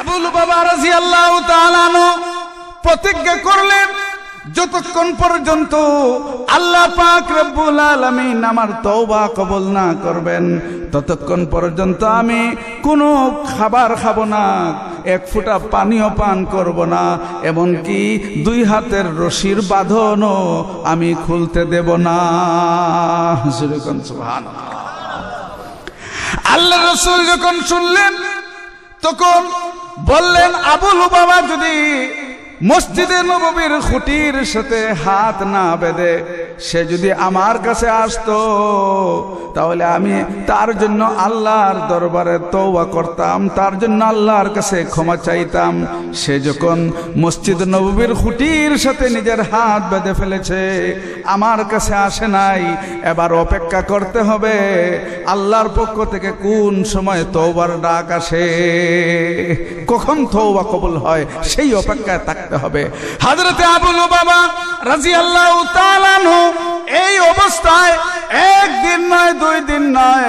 আবুল বাবা রাজি আল্লাহ প্রতিজ্ঞা করলেন যতক্ষণ পর্যন্ত আল্লাহ পাক রব্বুল আলমিন আমার তওবা কবল না করবেন ততক্ষণ পর্যন্ত আমি কোনো খাবার খাবো না এক ফুটা পানীয় পান করব না এমনকি দুই হাতের রশির বাঁধনও আমি খুলতে দেব না আল্লাহ রসুল যখন শুনলেন তখন বললেন আবুল বাবা যদি মসজিদে নবীর খুঁটির সাথে হাত না বেঁধে সে যদি আমার কাছে আসতো তাহলে আমি তার জন্য আল্লাহর দরবারে তৌবা করতাম তার জন্য আল্লাহর কাছে ক্ষমা চাইতাম সে যখন মসজিদ নবীর খুঁটির সাথে নিজের হাত বেঁধে ফেলেছে আমার কাছে আসে নাই এবার অপেক্ষা করতে হবে আল্লাহর পক্ষ থেকে কোন সময় তৌবার ডাক আসে কখন তৌবা কবুল হয় সেই অপেক্ষায় তাকে রাখতে হবে হাজরতে আবুল বাবা রাজি আল্লাহ এই অবস্থায় একদিন নয় দুই দিন নয়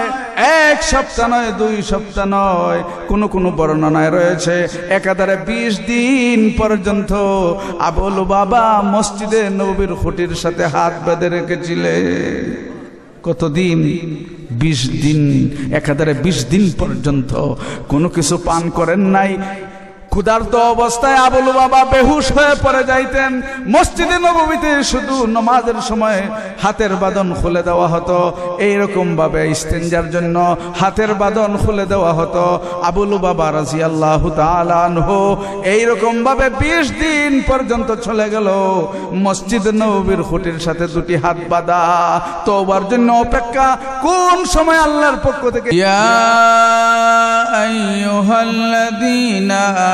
এক সপ্তাহ নয় দুই সপ্তাহ নয় কোনো কোনো বর্ণনায় রয়েছে একাধারে বিশ দিন পর্যন্ত আবুল বাবা মসজিদে নবীর খুঁটির সাথে হাত বেঁধে রেখেছিলে কতদিন বিশ দিন একাধারে বিশ দিন পর্যন্ত কোনো কিছু পান করেন নাই ক্ষুধার্ত অবস্থায় আবুল বাবা বেহুশ হয়ে পড়ে যাইতেন মসজিদে নবমীতে শুধু নমাজের সময় হাতের বাদন খুলে দেওয়া হতো এইরকমভাবে স্টেঞ্জার জন্য হাতের বাদন খুলে দেওয়া হতো আবুল বাবা রাজি আল্লাহ এইরকম ভাবে বিশ দিন পর্যন্ত চলে গেল মসজিদ নবীর খুঁটির সাথে দুটি হাত বাঁধা তোবার জন্য অপেক্ষা কোন সময় আল্লাহর পক্ষ থেকে ইয়া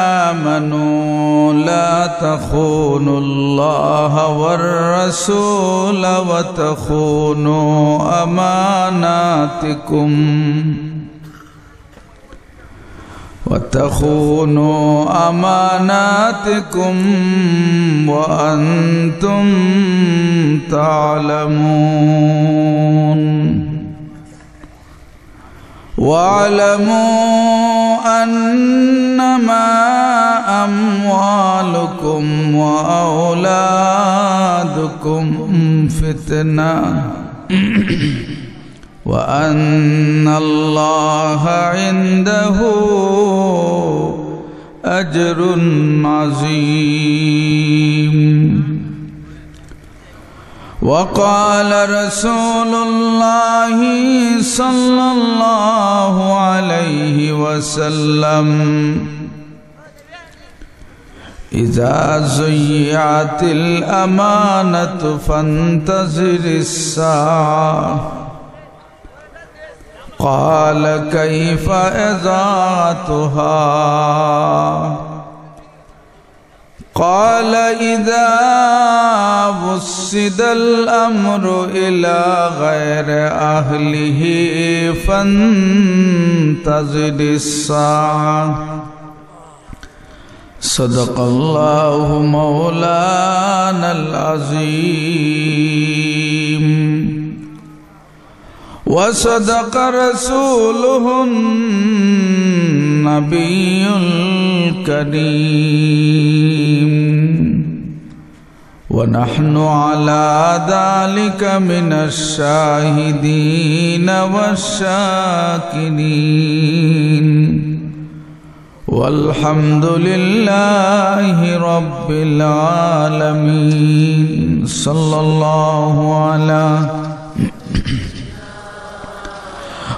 آمنوا لا تخونوا الله والرسول وتخونوا أماناتكم وتخونوا أماناتكم وأنتم تعلمون واعلموا أنما أموالكم وأولادكم فتنة وأن الله عنده أجر عظيم وقال رسول الله صلى الله عليه وسلم إذا زيعت الأمانة فانتظر الساعة قال كيف إذاعتها قال إذا بسد الأمر إلى غير أهله فانتزد الساعة صدق الله مولانا العظيم وصدق رسوله النبي الكريم ونحن على ذلك من الشاهدين والشاكرين والحمد لله رب العالمين صلى الله على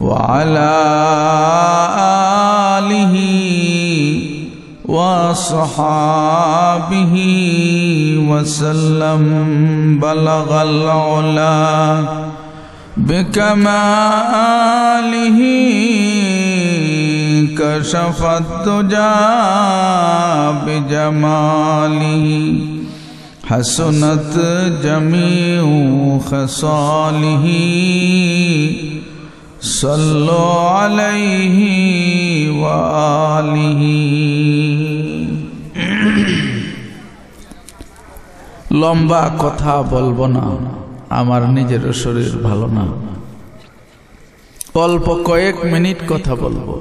وعلى آله وصحابه وسلم بلغ العلا بكماله كشف الدجى بجماله حسنت جميع خصاله صلوا عليه লম্বা কথা বলবো না আমার নিজের শরীর ভালো না অল্প কয়েক মিনিট কথা বলবো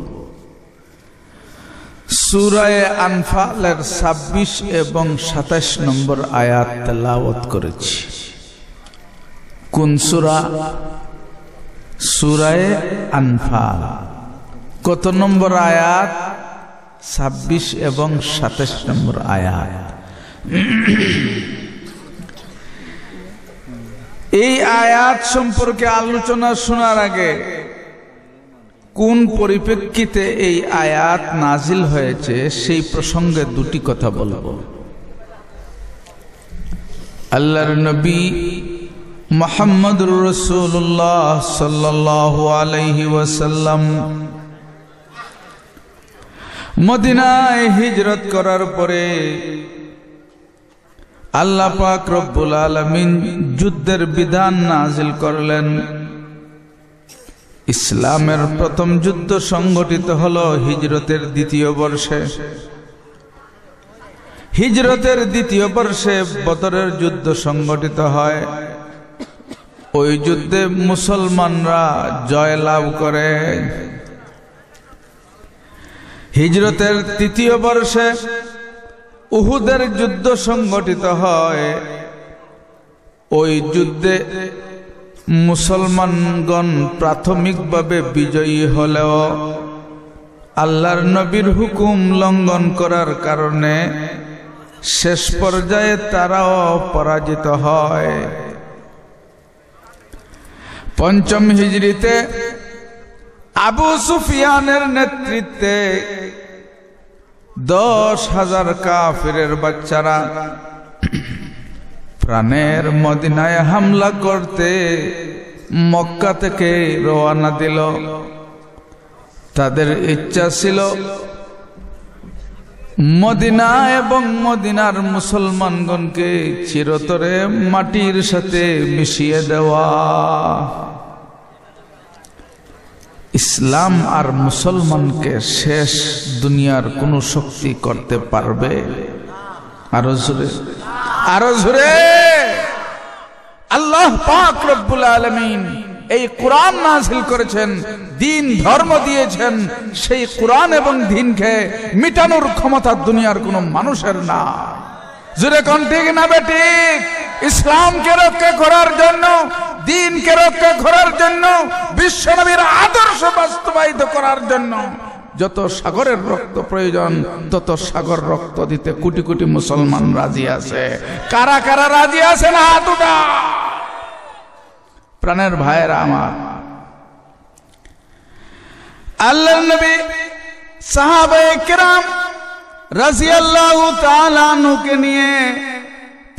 সুরায় আনফালের ২৬ এবং ২৭ নম্বর আয়াত তেলাওয়াত করেছি কুনসুরা সুরায় আনফাল কত নম্বর আয়াত ছাব্বিশ এবং সাতাশ নম্বর আয়াত এই আয়াত সম্পর্কে আলোচনা শোনার আগে কোন পরিপ্রেক্ষিতে এই আয়াত নাজিল হয়েছে সেই প্রসঙ্গে দুটি কথা বলব আল্লাহর নবী মোহাম্মদ রসুল্লাহ সাল্লাহ ওয়াসাল্লাম মদিনায় হিজরত করার পরে আল্লাহ পাক রব্বুল আলমিন যুদ্ধের বিধান নাজিল করলেন ইসলামের প্রথম যুদ্ধ সংগঠিত হল হিজরতের দ্বিতীয় বর্ষে হিজরতের দ্বিতীয় বর্ষে বতরের যুদ্ধ সংগঠিত হয় ওই যুদ্ধে মুসলমানরা জয় লাভ করে হিজরতের তৃতীয় বর্ষে উহুদের যুদ্ধ সংগঠিত হয় ওই যুদ্ধে মুসলমানগণ প্রাথমিকভাবে বিজয়ী হলেও আল্লাহর নবীর হুকুম লঙ্ঘন করার কারণে শেষ পর্যায়ে তারাও পরাজিত হয় পঞ্চম হিজড়িতে আবু সুফিয়ানের নেতৃত্বে দশ হাজার কাফিরের বাচ্চারা প্রাণের মদিনায় হামলা করতে মক্কা থেকে রওয়ানা দিল তাদের ইচ্ছা ছিল মদিনা এবং মদিনার মুসলমানগণকে চিরতরে মাটির সাথে মিশিয়ে দেওয়া ইসলাম আর মুসলমানকে শেষ দুনিয়ার কোন শক্তি করতে পারবে আরো জোরে আরো জোরে আল্লাহ পাক রব্বুল আলমিন এই কোরআন নাজিল করেছেন দিন ধর্ম দিয়েছেন সেই কোরআন এবং দিনকে মিটানোর ক্ষমতা দুনিয়ার কোনো মানুষের না জুড়ে কোন ঠিক না বেটি ইসলামকে রক্ষা করার জন্য দিনকে রক্ষা করার জন্য বিশ্বনবীর আদর্শ বাস্তবায়িত করার জন্য যত সাগরের রক্ত প্রয়োজন তত সাগর রক্ত দিতে কোটি কোটি মুসলমান রাজি আছে কারা কারা রাজি আছে হাত উঠা প্রাণের ভাইয়েরা আমার আল্লাহ নবী সাহাবায়ে কেরাম রাজিয়াল্লাহু তাআলাকে নিয়ে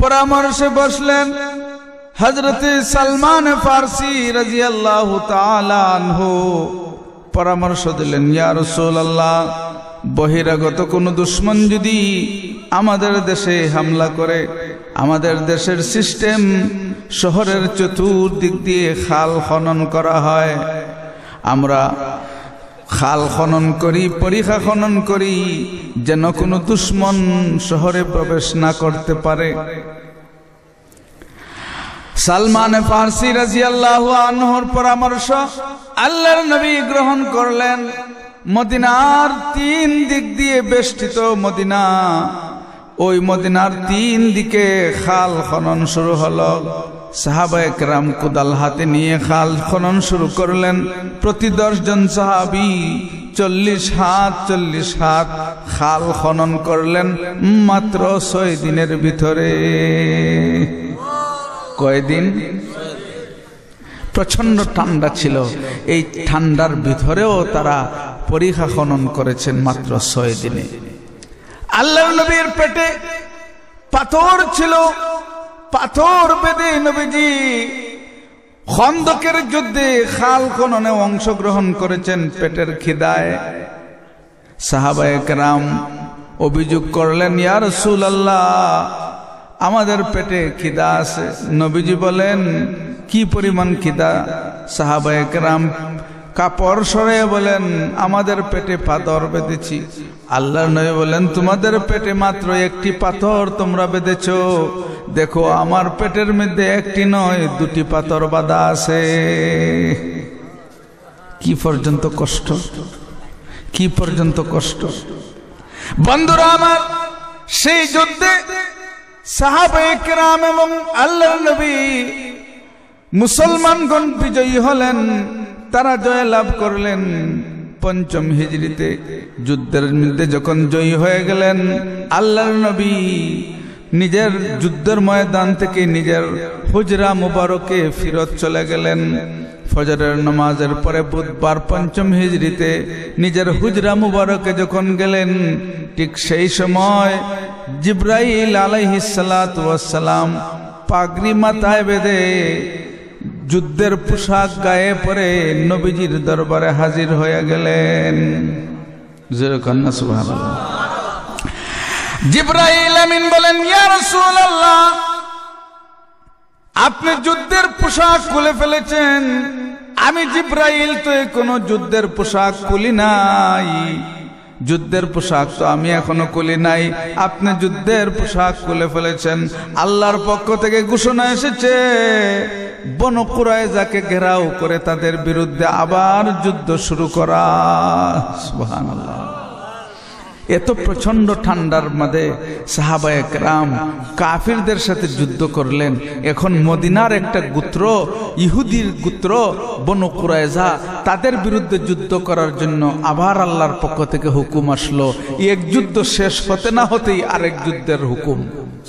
পরামর্শে বসলেন হযরত সালমান ফারসি রাজিয়াল্লাহু তাআলা হো পরামর্শ দিলেন ইয়া আল্লাহ বহিরাগত কোনো দুশ্মন যদি আমাদের দেশে হামলা করে আমাদের দেশের সিস্টেম শহরের চতুর্দিক দিয়ে খাল খনন করা হয় আমরা খাল খনন করি পরীক্ষা খনন করি যেন কোনো দুশ্মন শহরে প্রবেশ না করতে পারে সালমান ফার্সি রাজি আল্লাহ আনহর পরামর্শ আল্লাহর নবী গ্রহণ করলেন মদিনার তিন দিক দিয়ে বেষ্টিত মদিনা ওই মদিনার তিন দিকে খাল খনন শুরু হলো সাহাবা একরাম কুদাল হাতে নিয়ে খাল খনন শুরু করলেন প্রতি দশজন সাহাবি চল্লিশ হাত চল্লিশ হাত খাল খনন করলেন মাত্র ছয় দিনের ভিতরে কয়দিন প্রচন্ড ঠান্ডা ছিল এই ঠান্ডার ভিতরেও তারা পরিখা খনন করেছেন মাত্র ছয় দিনে আল্লাহ নবীর পেটে পাথর ছিল পাথর বেঁধে নবীজি খন্দকের যুদ্ধে খাল খননে অংশগ্রহণ করেছেন পেটের খিদায় সাহাবায়করাম অভিযোগ করলেন ইয়ার সুল আল্লাহ আমাদের পেটে খিদা আছে নবীজি বলেন কি পরিমাণ খিদা রাম কাপড় সরে বলেন আমাদের পেটে পাথর বেঁধেছি আল্লাহর নবী বলেন তোমাদের পেটে মাত্র একটি পাথর তোমরা বেঁধেছ দেখো আমার পেটের মধ্যে একটি নয় দুটি পাথর বাঁধা আছে কি পর্যন্ত কষ্ট কি পর্যন্ত কষ্ট বন্ধুরা আমার সেই যুদ্ধে সাহাবাহাম এবং আল্লাহ নবী মুসলমানগণ বিজয়ী হলেন তারা জয়লাভ করলেন পঞ্চম হিজড়িতে যুদ্ধের মধ্যে যখন জয়ী হয়ে গেলেন আল্লাহর নবী নিজের যুদ্ধের ময়দান থেকে নিজের হুজরা মুবারকে ফিরত চলে গেলেন ফজরের নমাজের পরে বুধবার পঞ্চম হিজড়িতে নিজের হুজরা মুবারকে যখন গেলেন ঠিক সেই সময় জিব্রাইল আলাইহিসালাম পাগরি মাথায় বেঁধে যুদ্ধের পোশাক গায়ে পরে নবীজির দরবারে হাজির হয়ে গেলেন জোরকন্যা আমিন বলেন আপনি যুদ্ধের পোশাক খুলে ফেলেছেন আমি জিব্রাইল তো কোনো যুদ্ধের পোশাক খুলি নাই যুদ্ধের পোশাক তো আমি এখনো কুলি নাই আপনি যুদ্ধের পোশাক খুলে ফেলেছেন আল্লাহর পক্ষ থেকে ঘোষণা এসেছে বনকুরায় যাকে ঘেরাও করে তাদের বিরুদ্ধে আবার যুদ্ধ শুরু করা সুবহানাল্লাহ এত প্রচন্ড ঠান্ডার মধ্যে সাহাবা একরাম কাফিরদের সাথে যুদ্ধ করলেন এখন মদিনার একটা গুত্র ইহুদির গুত্র বনকুরায়জা তাদের বিরুদ্ধে যুদ্ধ করার জন্য আবার আল্লাহর পক্ষ থেকে হুকুম আসলো এক যুদ্ধ শেষ হতে না হতেই আরেক যুদ্ধের হুকুম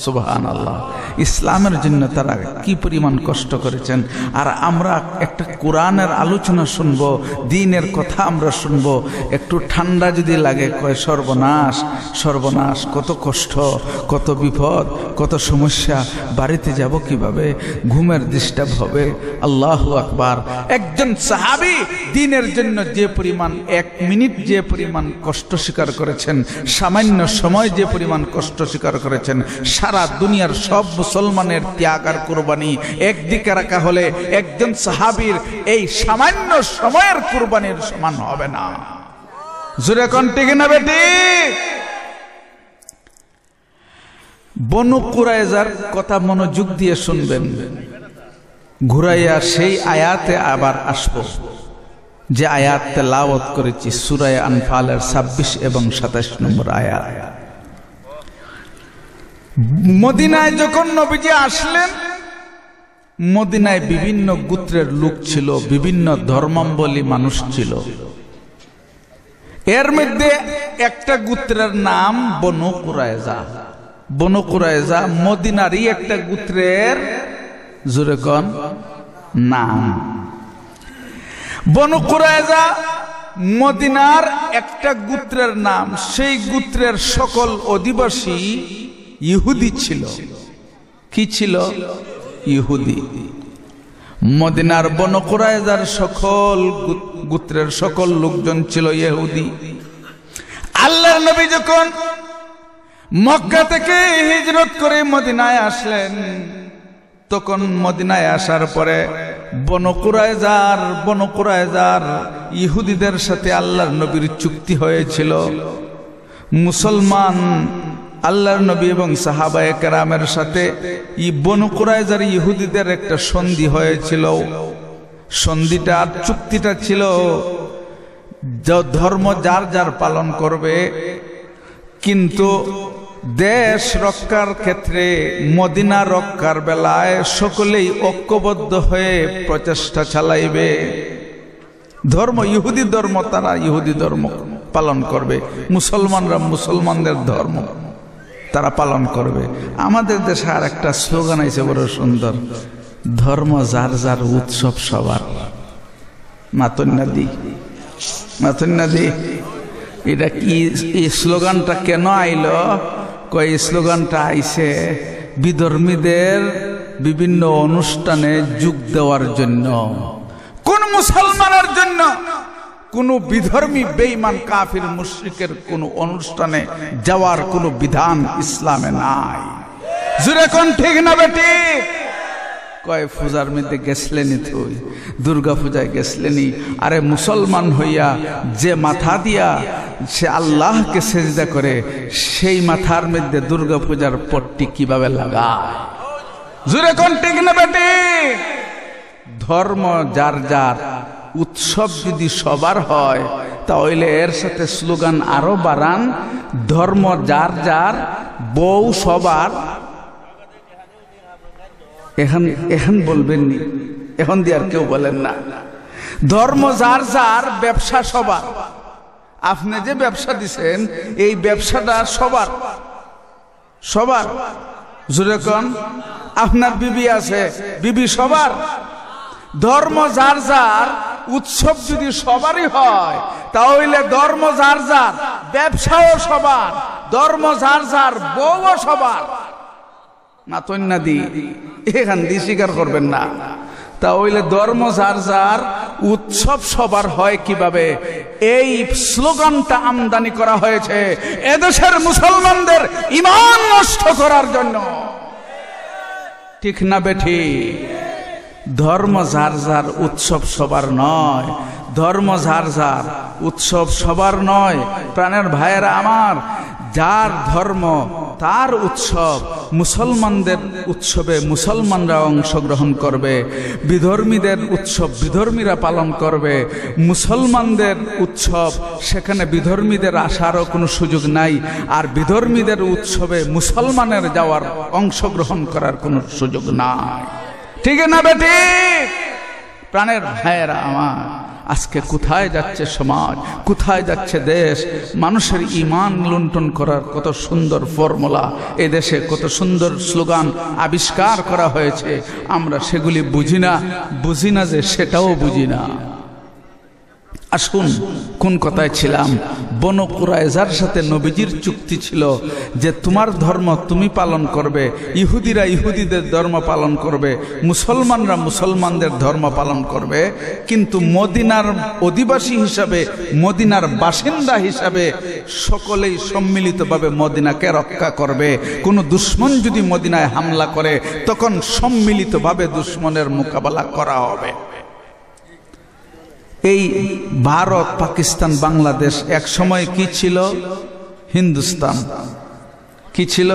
সুবাহান আল্লাহ ইসলামের জন্য তারা কি পরিমাণ কষ্ট করেছেন আর আমরা একটা কোরআনের আলোচনা শুনবো দিনের কথা আমরা শুনবো একটু ঠান্ডা যদি লাগে কয় সর্বনাশ সর্বনাশ সর্বনাশ কত কষ্ট কত বিপদ কত সমস্যা বাড়িতে যাব কিভাবে ঘুমের ডিস্টার্ব হবে আল্লাহ আকবার একজন সাহাবি দিনের জন্য যে পরিমাণ এক মিনিট যে পরিমাণ কষ্ট স্বীকার করেছেন সামান্য সময় যে পরিমাণ কষ্ট স্বীকার করেছেন সারা দুনিয়ার সব মুসলমানের ত্যাগ আর কোরবানি একদিকে রাখা হলে একজন সাহাবির এই সামান্য সময়ের কোরবানির সমান হবে না জোরে বেটি বনু কুরাইজার কথা মনোযোগ দিয়ে শুনবেন ঘুরাইয়া সেই আয়াতে আবার আসব যে করেছি সুরায় আনফালের ২৬ এবং ২৭ নম্বর আয়াত মদিনায় যখন নবীজি আসলেন মদিনায় বিভিন্ন গোত্রের লোক ছিল বিভিন্ন ধর্মাম্বলী মানুষ ছিল এর মধ্যে একটা গুত্রের নাম বনু কুরায়জা বনু কুরায়জা মদিনারই একটা গুত্রের জুরেকন নাম বনু কুরায়জা মদিনার একটা গুত্রের নাম সেই গুত্রের সকল অধিবাসী ইহুদি ছিল কি ছিল ইহুদি মদিনার বন কোরআজার সকল গুত্রের সকল লোকজন ছিল ইহুদি আল্লাহ নবী যখন মক্কা থেকে হিজরত করে মদিনায় আসলেন তখন মদিনায় আসার পরে বনকুরায়জার বনকুরায়জার ইহুদিদের সাথে আল্লাহর নবীর চুক্তি হয়েছিল মুসলমান আল্লাহর নবী এবং সাহাবা একরামের সাথে ই বনুকুরায় কুরাইজার ইহুদিদের একটা সন্ধি হয়েছিল সন্ধিটা চুক্তিটা ছিল ধর্ম যার যার পালন করবে কিন্তু দেশ রক্ষার ক্ষেত্রে মদিনা রক্ষার বেলায় সকলেই ঐক্যবদ্ধ হয়ে প্রচেষ্টা চালাইবে ধর্ম ইহুদি ধর্ম তারা ইহুদি ধর্ম পালন করবে মুসলমানরা মুসলমানদের ধর্ম তারা পালন করবে আমাদের দেশে আর একটা স্লোগান আছে বড় সুন্দর ধর্ম যার যার উৎসব সবার মাতন্যাদি মাতন্যাদি এটা কি এই স্লোগানটা কেন আইল কয় স্লোগানটা আইছে বিধর্মীদের বিভিন্ন অনুষ্ঠানে যোগ দেওয়ার জন্য কোন মুসলমানের জন্য কোনো বিধর্মী বেঈমান কাফির মুশরিকের কোনো অনুষ্ঠানে যাওয়ার কোনো বিধান ইসলামে নাই জুরে কোন ঠিক না বেটি কয় পূজার মধ্যে গেছলেনি তুই দুর্গা পূজায় গেছলেনি আরে মুসলমান হইয়া যে মাথা দিয়া সে আল্লাহকে সেজদা করে সেই মাথার মধ্যে দুর্গা পূজার পট্টি কিভাবে লাগায় জুরে কোন ঠিক না বেটি ধর্ম যার যার উৎসব যদি সবার হয় তাহলে এর সাথে স্লোগান আরও বাড়ান ধর্ম যার যার বউ সবার এখন এখন বলবেননি এখন দিয়ে আর কেউ বলেন না ধর্ম যার যার ব্যবসা সবার আপনি যে ব্যবসা দিছেন এই ব্যবসাটা সবার সবার যেরকম আপনার বিবি আছে বিবি সবার ধর্ম যার যার উৎসব যদি সবারই হয় তাহলে ধর্ম যার যার ব্যবসাও সবার ধর্ম যার যার বউও সবার নাতন্যা দি এখান দিয়ে স্বীকার করবেন না তাহলে ধর্ম যার যার উৎসব সবার হয় কিভাবে এই স্লোগানটা আমদানি করা হয়েছে এদেশের মুসলমানদের ইমান নষ্ট করার জন্য ঠিক না বেঠিক ধর্ম যার যার উৎসব সবার নয় ধর্ম ঝার যার উৎসব সবার নয় প্রাণের ভাইয়েরা আমার যার ধর্ম তার উৎসব মুসলমানদের উৎসবে মুসলমানরা অংশগ্রহণ করবে বিধর্মীদের উৎসব বিধর্মীরা পালন করবে মুসলমানদের উৎসব সেখানে বিধর্মীদের আসারও কোনো সুযোগ নাই আর বিধর্মীদের উৎসবে মুসলমানের যাওয়ার অংশগ্রহণ করার কোনো সুযোগ নাই ঠিক না বেটি প্রাণের ভাইয়েরা আমার আজকে কোথায় যাচ্ছে সমাজ কোথায় যাচ্ছে দেশ মানুষের ইমান লুণ্ঠন করার কত সুন্দর ফর্মুলা এ দেশে কত সুন্দর স্লোগান আবিষ্কার করা হয়েছে আমরা সেগুলি বুঝি না বুঝি না যে সেটাও বুঝি না আসুন কোন কথায় ছিলাম বনকুরায়জার সাথে নবীজির চুক্তি ছিল যে তোমার ধর্ম তুমি পালন করবে ইহুদিরা ইহুদিদের ধর্ম পালন করবে মুসলমানরা মুসলমানদের ধর্ম পালন করবে কিন্তু মদিনার অধিবাসী হিসাবে মদিনার বাসিন্দা হিসাবে সকলেই সম্মিলিতভাবে মদিনাকে রক্ষা করবে কোনো দুশ্মন যদি মদিনায় হামলা করে তখন সম্মিলিতভাবে দুশ্মনের মোকাবেলা করা হবে এই ভারত পাকিস্তান বাংলাদেশ এক সময় কি ছিল হিন্দুস্তান কি ছিল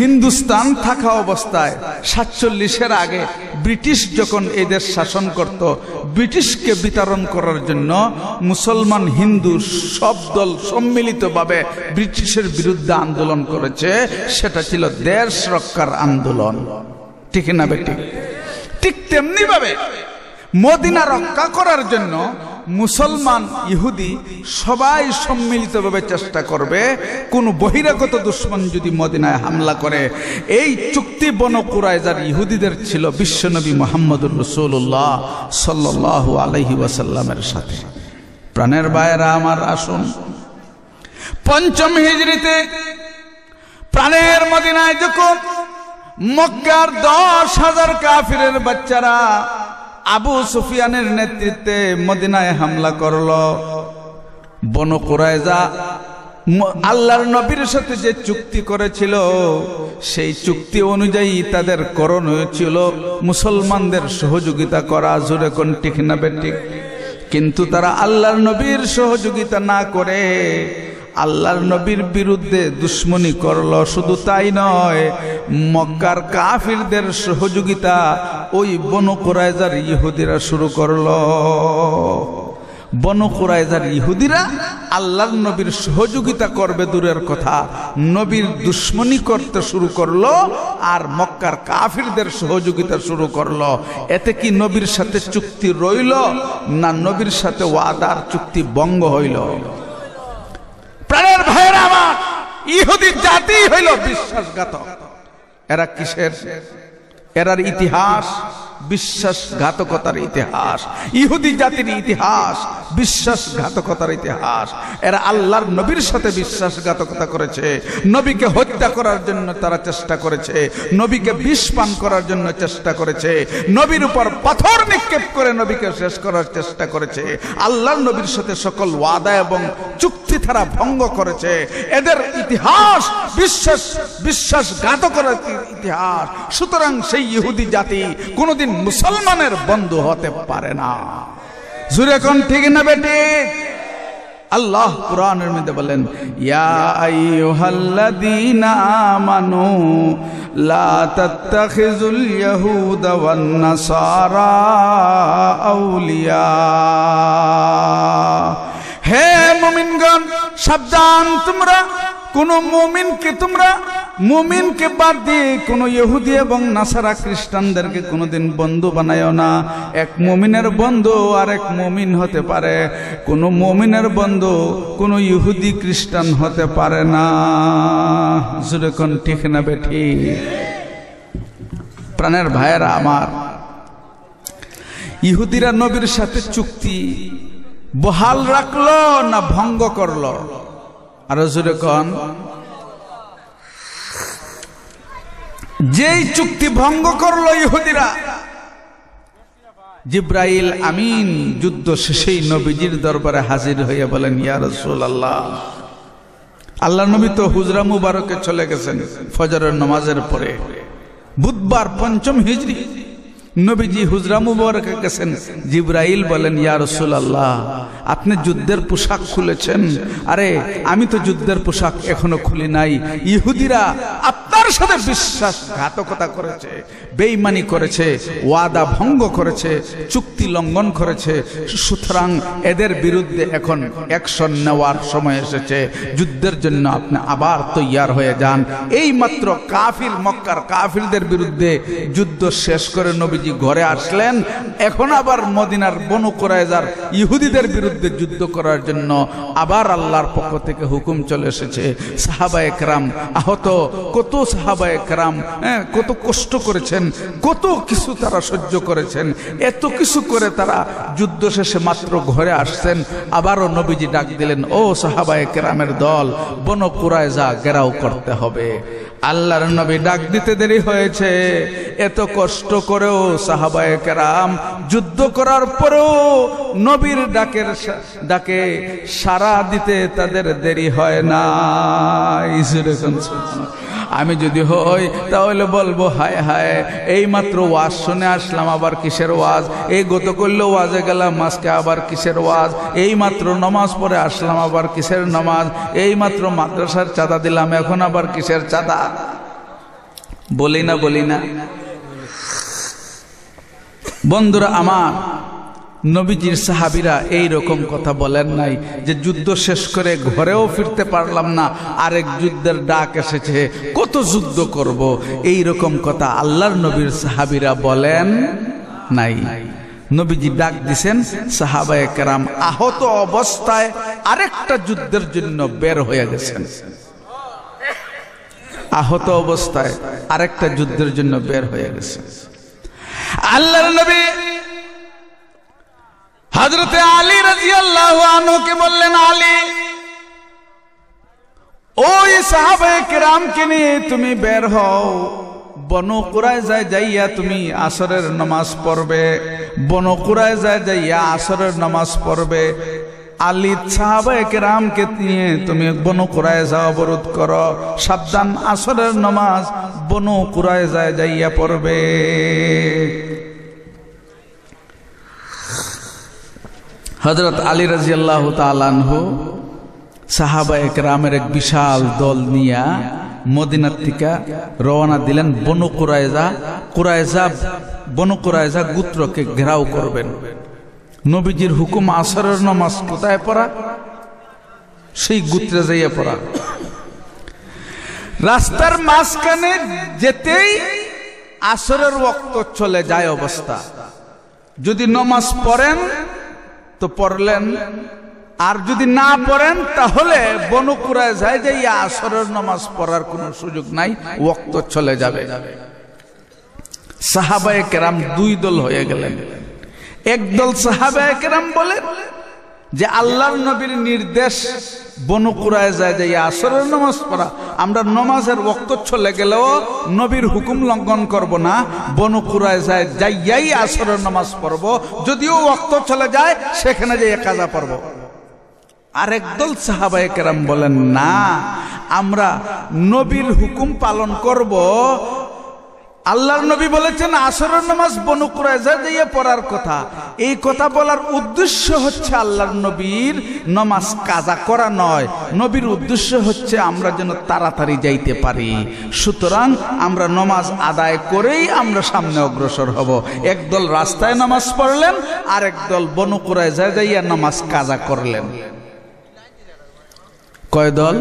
হিন্দুস্তান থাকা অবস্থায় সাতচল্লিশের আগে ব্রিটিশ যখন এদের শাসন করত ব্রিটিশকে বিতরণ করার জন্য মুসলমান হিন্দু সব দল সম্মিলিতভাবে ব্রিটিশের বিরুদ্ধে আন্দোলন করেছে সেটা ছিল দেশ রক্ষার আন্দোলন ঠিক না বেটি ঠিক তেমনিভাবে মদিনা রক্ষা করার জন্য মুসলমান ইহুদি সবাই সম্মিলিতভাবে চেষ্টা করবে কোন বহিরাগত দুশ্মন যদি মদিনায় হামলা করে এই চুক্তি বনকুরায় যার ইহুদিদের ছিল বিশ্বনবী মোহাম্মদ রসুল্লাহ সাল্লাহ আলহি ওয়াসাল্লামের সাথে প্রাণের বায়রা আমার আসুন পঞ্চম হিজড়িতে প্রাণের মদিনায় যখন মক্কার দশ হাজার কাফিরের বাচ্চারা আবু সুফিয়ানের নেতৃত্বে মদিনায় হামলা করল বন কোরআজা আল্লাহর নবীর সাথে যে চুক্তি করেছিল সেই চুক্তি অনুযায়ী তাদের করণীয় ছিল মুসলমানদের সহযোগিতা করা জোরে কোন ঠিক না বেঠিক কিন্তু তারা আল্লাহর নবীর সহযোগিতা না করে আল্লাহর নবীর বিরুদ্ধে দুশ্মনী করল শুধু তাই নয় মক্কার কাফিরদের সহযোগিতা ওই বনকুরাইজার ইহুদিরা শুরু করল বনকুরাইজার ইহুদিরা আল্লাহ নবীর সহযোগিতা করবে দূরের কথা নবীর দুশ্মনী করতে শুরু করল আর মক্কার কাফিরদের সহযোগিতা শুরু করল এতে কি নবীর সাথে চুক্তি রইল না নবীর সাথে ওয়াদার চুক্তি বঙ্গ হইল প্রাণের ভাইয়েরা আমার ইহুদি জাতি হইল বিশ্বাসঘাতক এরা কিসের এরার ইতিহাস বিশ্বাসঘাতকতার ইতিহাস ইহুদি জাতির ইতিহাস বিশ্বাসঘাতকতার ইতিহাস এরা আল্লাহর নবীর সাথে বিশ্বাসঘাতকতা করেছে নবীকে হত্যা করার জন্য তারা চেষ্টা করেছে নবীকে বিষ পান করার জন্য চেষ্টা করেছে নবীর উপর পাথর নিক্ষেপ করে নবীকে শেষ করার চেষ্টা করেছে আল্লাহর নবীর সাথে সকল ওয়াদা এবং চুক্তি তারা ভঙ্গ করেছে এদের ইতিহাস বিশ্বাস বিশ্বাসঘাতকতার ইতিহাস সুতরাং সেই ইহুদি জাতি কোনোদিন মুসলমানের বন্ধু হতে পারে না জুরে কোন ঠিক না বেটি আল্লাহ কুরআনের মধ্যে বলেন ইয়া আইয়ুহাল্লাযীনা আমানু লা তাত্তাখিযুল ইয়াহুদা ওয়ান নাসারা আউলিয়া হে মুমিনগণ সাবধান তোমরা কোন মুমিনকে তোমরা মুমিনকে বাদ দিয়ে কোনো ইহুদি এবং নাসারা খ্রিস্টানদেরকে কোনোদিন বন্ধু বানায় না এক মুমিনের বন্ধু আর এক মুমিন হতে পারে কোনো মুমিনের বন্ধু কোনো ইহুদি খ্রিস্টান হতে পারে না যেরকম ঠিক না বেঠি প্রাণের ভাইয়েরা আমার ইহুদিরা নবীর সাথে চুক্তি বহাল রাখলো না ভঙ্গ করলো আর যেরকম যেই চুক্তি ভঙ্গ করল ইহুদিরা জিব্রাইল আমিন যুদ্ধ শেষেই নবীজির দরবারে হাজির হয়ে বলেন ইয়ারসুল আল্লাহ আল্লাহ নবী তো হুজরা মুবারকে চলে গেছেন ফজরের নমাজের পরে বুধবার পঞ্চম হিজড়ি নবীজি হুজরা মুবারকে গেছেন জিব্রাইল বলেন ইয়া আল্লাহ আপনি যুদ্ধের পোশাক খুলেছেন আরে আমি তো যুদ্ধের পোশাক এখনো খুলি নাই ইহুদিরা আপনার সাথে বিশ্বাসঘাতকতা করেছে বেইমানি করেছে ওয়াদা ভঙ্গ করেছে চুক্তি লঙ্ঘন করেছে সুতরাং এদের বিরুদ্ধে এখন অ্যাকশন নেওয়ার সময় এসেছে যুদ্ধের জন্য আপনি আবার তৈয়ার হয়ে যান এই মাত্র কাফিল মক্কার কাফিলদের বিরুদ্ধে যুদ্ধ শেষ করে নবী নবীজি ঘরে আসলেন এখন আবার মদিনার বনু কোরাইজার ইহুদিদের বিরুদ্ধে যুদ্ধ করার জন্য আবার আল্লাহর পক্ষ থেকে হুকুম চলে এসেছে সাহাবা একরাম আহত কত সাহাবা একরাম হ্যাঁ কত কষ্ট করেছেন কত কিছু তারা সহ্য করেছেন এত কিছু করে তারা যুদ্ধ শেষে মাত্র ঘরে আসছেন আবারও নবীজি ডাক দিলেন ও সাহাবা একরামের দল বন যা গেরাও করতে হবে আল্লাহর নবী ডাক দিতে দেরি হয়েছে এত কষ্ট করেও সাহাবায় কেরাম যুদ্ধ করার পরেও নবীর ডাকের ডাকে সারা দিতে তাদের দেরি হয় না আমি যদি হই তাহলে বলবো হায় হায় এই মাত্র ওয়াজ শুনে আসলাম আবার কিসের ওয়াজ এই গত করলে ওয়াজে গেলাম মাসকে আবার কিসের ওয়াজ এই মাত্র নমাজ পরে আসলাম আবার কিসের নমাজ এই মাত্র মাদ্রাসার চাঁদা দিলাম এখন আবার কিসের চাঁদা বলি না বলি না বন্ধুরা আমার নবীজির সাহাবিরা এই রকম কথা বলেন নাই যে যুদ্ধ শেষ করে ঘরেও ফিরতে পারলাম না আরেক যুদ্ধের ডাক এসেছে কত যুদ্ধ করব এই রকম কথা আল্লাহর নবীর সাহাবিরা বলেন নাই নবীজি ডাক দিছেন সাহাবায় কেরাম আহত অবস্থায় আরেকটা যুদ্ধের জন্য বের হয়ে গেছেন আহত অবস্থায় আরেকটা যুদ্ধের জন্য বের হয়ে গেছে আল্লাহর নবী হাজরতে আলী রাজি আনুকে বললেন আলী ওই সাহাবে কিরামকে নিয়ে তুমি বের হও যায় যাইয়া তুমি নামাজ পড়বে যায় যাইয়া নামাজ পড়বে নিয়ে তুমি যা অবরোধ করো সাবধান আসরের নামাজ বনু কুরায় যায় যাইয়া পড়বে হজরত আলী রাজিয়াল্লাহ আল্লাহ তালানহ সাহাবা রামের এক বিশাল দল নিয়া মদিনার থেকে রওনা দিলেন বনু কুরায়জা কুরায়জা বনু কুরায়জা গুত্রকে ঘেরাও করবেন নবীজির হুকুম আসরের নমাজ কোথায় পড়া সেই গুত্রে যাইয়া পড়া রাস্তার মাঝখানে যেতেই আসরের রক্ত চলে যায় অবস্থা যদি নমাজ পড়েন তো পড়লেন আর যদি না পড়েন তাহলে বনকুরায় যায় যে আসরের নামাজ পড়ার কোনো সুযোগ নাই ওক্ত চলে যাবে সাহাবায় কেরাম দুই দল হয়ে গেলেন একদল সাহাবায় কেরাম বলেন যে আল্লাহ নবীর নির্দেশ বনুকুরায় যায় যে আসরের নমাজ পড়া আমরা নমাজের বক্তচ্ছ লেগেলেও গেলেও নবীর হুকুম লঙ্ঘন করব না বনুকুরায় যায় যাইয়াই আসরের নমাজ পড়ব যদিও বক্ত চলে যায় সেখানে যে একাজা পড়ব আরেকদল সাহাবাই কেরাম বলেন না আমরা নবীর হুকুম পালন করব আল্লাহর নবী বলেছেন আসরের নামাজ বনু কুরাইজা দিয়ে পড়ার কথা এই কথা বলার উদ্দেশ্য হচ্ছে আল্লাহর নবীর নামাজ কাজা করা নয় নবীর উদ্দেশ্য হচ্ছে আমরা যেন তাড়াতাড়ি যাইতে পারি সুতরাং আমরা নমাজ আদায় করেই আমরা সামনে অগ্রসর হব একদল রাস্তায় নামাজ পড়লেন আর একদল বনু কুরাইজা যাইয়া নামাজ কাজা করলেন কয় দল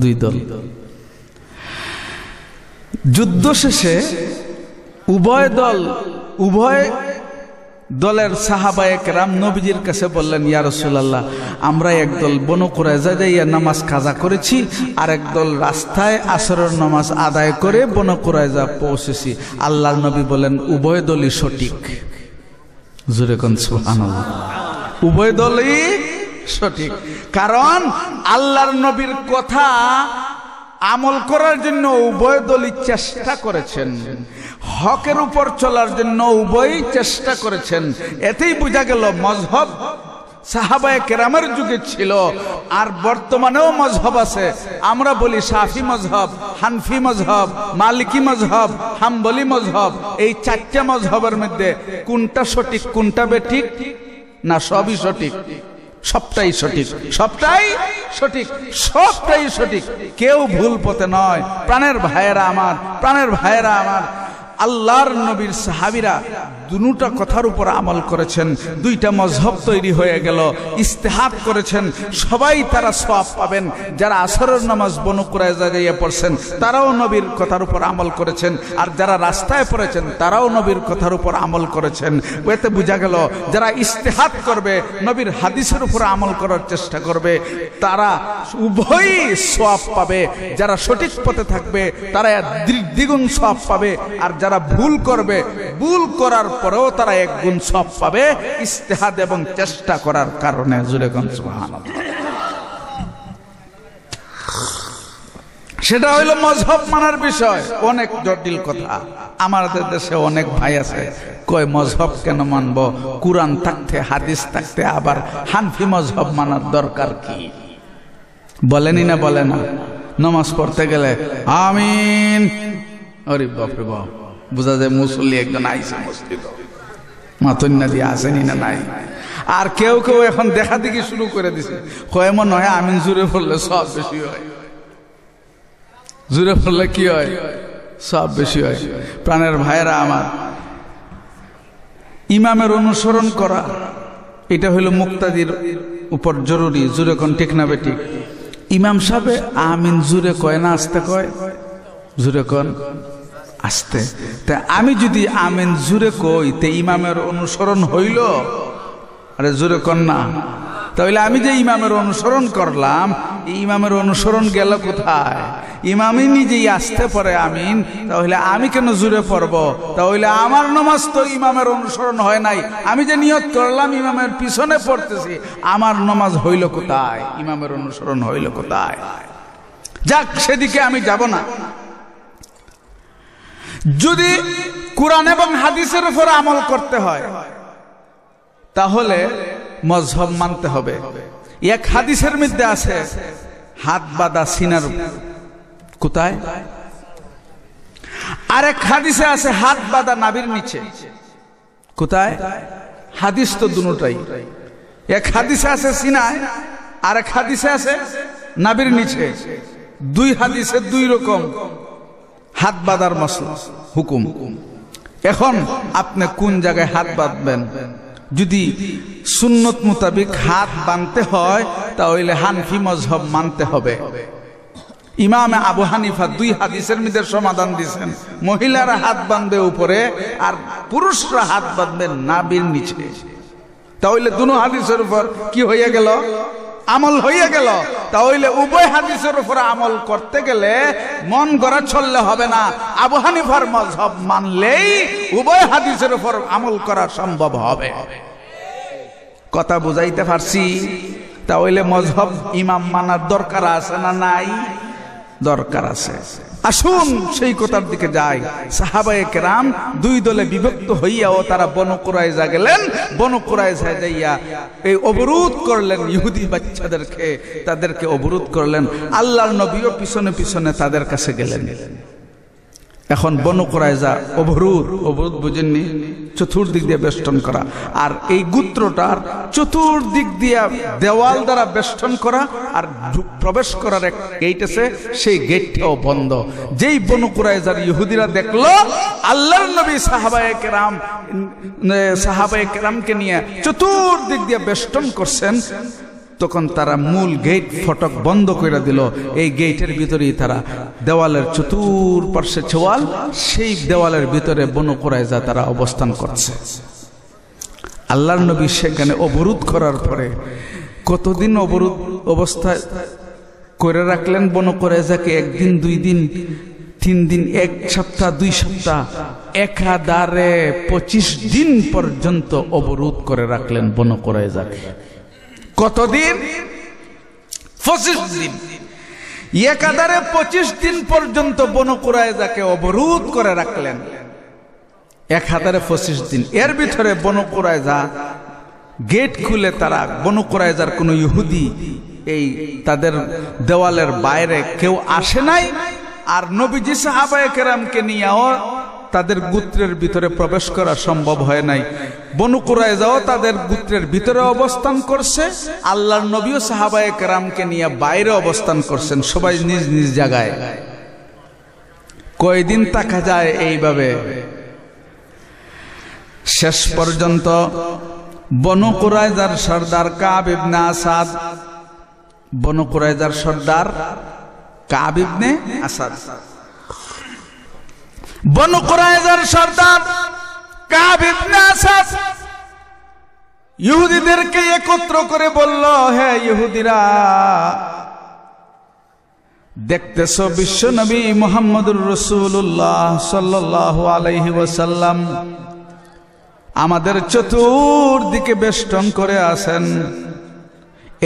দুই দল যুদ্ধ শেষে উভয় দল উভয় দলের এক রাম নবীজির কাছে বললেন ইয়ারসুল্লাহ আমরা একদল বনকুরাজা যাইয়া নামাজ কাজা করেছি আর একদল রাস্তায় আসরের নামাজ আদায় করে যা পৌঁছেছি আল্লাহ নবী বলেন উভয় দলই সঠিক জুরেকন উভয় দলই সঠিক কারণ আল্লাহর নবীর কথা আমল করার জন্য উভয় দলই চেষ্টা করেছেন হকের উপর চলার জন্য উভয়ই চেষ্টা করেছেন এতেই বোঝা গেল মজহব সাহাবায় কেরামের যুগে ছিল আর বর্তমানেও মজহব আছে আমরা বলি সাফি মজহব হানফি মজহব মালিকি মজহব হাম্বলি মজহব এই চারটা মজহবের মধ্যে কোনটা সঠিক কোনটা বেঠিক না সবই সঠিক সবটাই সঠিক সবটাই সঠিক সবটাই সঠিক কেউ ভুল পথে নয় প্রাণের ভাইয়েরা আমার প্রাণের ভাইয়েরা আমার আল্লাহর নবীর সাহাবিরা দুটা কথার উপর আমল করেছেন দুইটা মজহব তৈরি হয়ে গেল ইস্তেহাত করেছেন সবাই তারা সব পাবেন যারা আসরের নামাজ বনুকুরায় যাইয়ে পড়ছেন তারাও নবীর কথার উপর আমল করেছেন আর যারা রাস্তায় পড়েছেন তারাও নবীর কথার উপর আমল করেছেন এতে বোঝা গেল যারা ইস্তেহাত করবে নবীর হাদিসের উপর আমল করার চেষ্টা করবে তারা উভয়ই সব পাবে যারা সঠিক পথে থাকবে তারা দ্বিগুণ সব পাবে আর যারা ভুল করবে ভুল করার পরেও তারা এক গুণ সব পাবে ইস্তেহাদ এবং চেষ্টা করার কারণে জুরেগঞ্জ সেটা হইল মজহব মানার বিষয় অনেক জটিল কথা আমাদের দেশে অনেক ভাই আছে কয় মজহব কেন মানব কোরআন থাকতে হাদিস থাকতে আবার হানফি মজহব মানার দরকার কি বলেনি না বলে না নমাজ পড়তে গেলে আমিন অরিব বাপরে বাপ বোঝা যায় মুসল্লি একজন আইসে মসজিদ মাতন্যাদি আসেনি না নাই আর কেউ কেউ এখন দেখা দেখি শুরু করে দিছে হয় মনে হয় আমিন জুড়ে পড়লে সব বেশি হয় জুড়ে পড়লে কি হয় সব বেশি হয় প্রাণের ভাইয়েরা আমার ইমামের অনুসরণ করা এটা হলো মুক্তাদির উপর জরুরি জুরে কন ঠিক না ইমাম সাহেব আমিন জুড়ে কয় না আসতে কয় জুড়ে কন আসতে তা আমি যদি আমেন জুরে কই তে ইমামের অনুসরণ হইল আরে জুরে কন্যা তাহলে আমি যে ইমামের অনুসরণ করলাম ইমামের অনুসরণ গেল কোথায় ইমামই নিজেই আসতে পারে আমিন তাহলে আমি কেন জুড়ে পড়ব তাহলে আমার নমাজ তো ইমামের অনুসরণ হয় নাই আমি যে নিয়ত করলাম ইমামের পিছনে পড়তেছি আমার নমাজ হইল কোথায় ইমামের অনুসরণ হইল কোথায় যাক সেদিকে আমি যাব না যদি কোরআন এবং হাদিসের উপর আমল করতে হয় তাহলে মজহব মানতে হবে এক হাদিসের মধ্যে আছে হাত বাদা সিনার কোথায় আরেক হাদিসে আছে হাত বাদা নাবির নিচে কোথায় হাদিস তো দুটাই এক হাদিসে আছে সিনায় আরেক হাদিসে আছে নাবির নিচে দুই হাদিসে দুই রকম হাত বাঁধার মশলা হুকুম এখন আপনি কোন জায়গায় হাত বাঁধবেন যদি সুন্নত মোতাবিক হাত বাঁধতে হয় তাহলে হানফি মজহব মানতে হবে ইমাম আবু হানিফা দুই হাদিসের মধ্যে সমাধান দিয়েছেন মহিলারা হাত বাঁধবে উপরে আর পুরুষরা হাত বাঁধবে নাবির নিচে তাহলে দুনো হাদিসের উপর কি হয়ে গেল আমল হইয়া গেল তাহলে উভয় হাদিসের উপর আমল করতে গেলে মন গড়া চললে হবে না আবু হানিফার মজহব মানলেই উভয় হাদিসের উপর আমল করা সম্ভব হবে কথা বুঝাইতে পারছি তাহলে মজহব ইমাম মানার দরকার আছে না নাই দরকার আছে আসুন সেই কথার দিকে যাই সাহাবায়ে কেরাম দুই দলে বিভক্ত হইয়াও তারা বনকুরায় যা গেলেন বনকুরায় যা যাইয়া এই অবরোধ করলেন ইহুদি বাচ্চাদেরকে তাদেরকে অবরোধ করলেন আল্লাহর নবীও পিছনে পিছনে তাদের কাছে গেলেন এখন বন যা অবরোধ অবরোধ বুঝেননি চতুর্দিক দিয়ে বেষ্টন করা আর এই গুত্রটার চতুর্দিক দিয়া দেওয়াল দ্বারা বেষ্টন করা আর প্রবেশ করার এক গেট আছে সেই গেটটাও বন্ধ যেই বন যার ইহুদিরা দেখলো আল্লাহ নবী সাহাবায়ে কেরাম সাহাবায়ে কেরামকে নিয়ে চতুর্দিক দিয়ে বেষ্টন করছেন তখন তারা মূল গেট ফটক বন্ধ করে দিল এই গেটের ভিতরেই তারা দেওয়ালের চতুর পার্শ্বে ছোয়াল সেই দেওয়ালের ভিতরে বন করায় যা তারা অবস্থান করছে আল্লাহর নবী সেখানে অবরোধ করার পরে কতদিন অবরোধ অবস্থা করে রাখলেন যাকে একদিন দুই দিন তিন দিন এক সপ্তাহ দুই সপ্তাহ একাধারে পঁচিশ দিন পর্যন্ত অবরোধ করে রাখলেন যাকে কতদিন পঁচিশ দিন একাধারে পঁচিশ দিন পর্যন্ত বনকুরায় যাকে অবরোধ করে রাখলেন এক হাজারে পঁচিশ দিন এর ভিতরে বনকুরায় যা গেট খুলে তারা বনকুরায় যার কোনো ইহুদি এই তাদের দেওয়ালের বাইরে কেউ আসে নাই আর নবীজি সাহাবায় কেরামকে নিয়েও তাদের গুত্রের ভিতরে প্রবেশ করা সম্ভব হয় নাই বনুকুরায় যাও তাদের গুত্রের ভিতরে অবস্থান করছে আল্লাহর নবী ও সাহাবায়ে কেরামকে নিয়ে বাইরে অবস্থান করছেন সবাই নিজ নিজ জায়গায় কয়দিন তাকা যায় এইভাবে শেষ পর্যন্ত বনকুরাইজার সর্দার কাবিবনে আসাদ বনকুরাইজার সর্দার কাবিবনে আসাদ বনু কোরআজার সর্দার কাবিনাস ইহুদিদেরকে একত্র করে বলল হ্যাঁ ইহুদিরা দেখতেছ বিশ্ব নবী মোহাম্মদুর রসুল্লাহ সাল্লাহ আলহি ওসাল্লাম আমাদের চতুর্দিকে বেষ্টন করে আছেন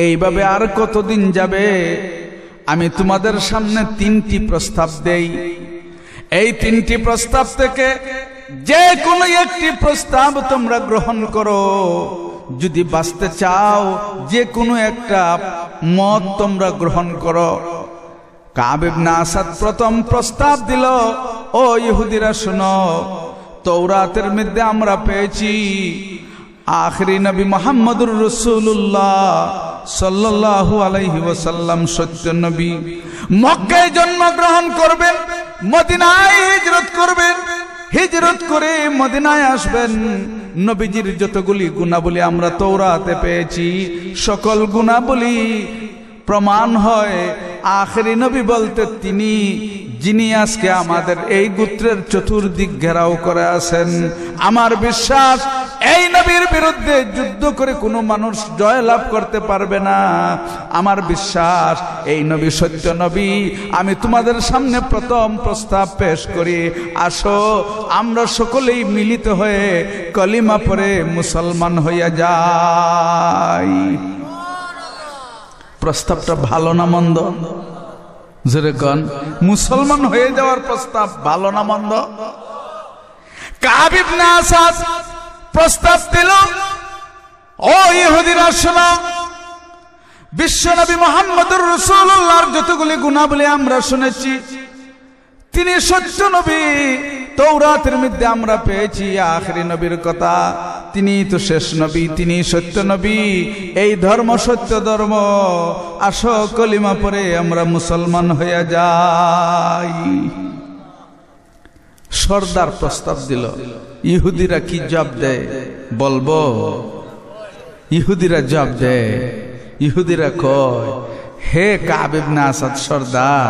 এইভাবে আর কতদিন যাবে আমি তোমাদের সামনে তিনটি প্রস্তাব দেই এই তিনটি প্রস্তাব থেকে যে কোনো একটি প্রস্তাব তোমরা গ্রহণ করো যদি বাঁচতে চাও যে কোনো একটা মত তোমরা গ্রহণ করো কাবিবনা প্রথম প্রস্তাব দিল ও ইহুদিরা শুনো তৌরাতের মধ্যে আমরা পেয়েছি আখরি নবী মোহাম্মদুর রসুল্লাহ সাল্লাহু আলাইহি ওসাল্লাম সত্য নবী মক্কায় জন্মগ্রহণ করবেন মদিনায় হিজরত করবেন হিজরত করে মদিনায় আসবেন নবীজির যতগুলি গুণাবলী আমরা তৌরাতে পেয়েছি সকল গুণাবলী প্রমাণ হয় আখেরি নবী বলতে তিনি যিনি আজকে আমাদের এই গোত্রের চতুর্দিক ঘেরাও করে আছেন আমার বিশ্বাস এই নবীর বিরুদ্ধে যুদ্ধ করে কোনো মানুষ জয় লাভ করতে পারবে না আমার বিশ্বাস এই নবী সত্য নবী আমি তোমাদের সামনে প্রথম প্রস্তাব পেশ করি আসো আমরা সকলেই মিলিত হয়ে কলিমা পরে মুসলমান হইয়া যাই প্রস্তাবটা ভালো না মন্দ যেরকম মুসলমান হয়ে যাওয়ার প্রস্তাব ভালো না মন্দ প্রস্তাব দিল ও ইহুদিরা শোনা বিশ্বনবী মোহাম্মদুর রসুল্লাহর যতগুলি গুণাবলী আমরা শুনেছি তিনি সত্য নবী তৌরাতের মধ্যে আমরা পেয়েছি আখরি নবীর কথা তিনি তো শেষ নবী তিনি সত্য নবী এই ধর্ম সত্য ধর্ম আস কলিমা পরে আমরা মুসলমান হইয়া যাই সর্দার প্রস্তাব দিল ইহুদিরা কি জব দেয় বলবো ইহুদিরা জব দেয় ইহুদিরা কয় হে কাবিব না আসাদ সর্দার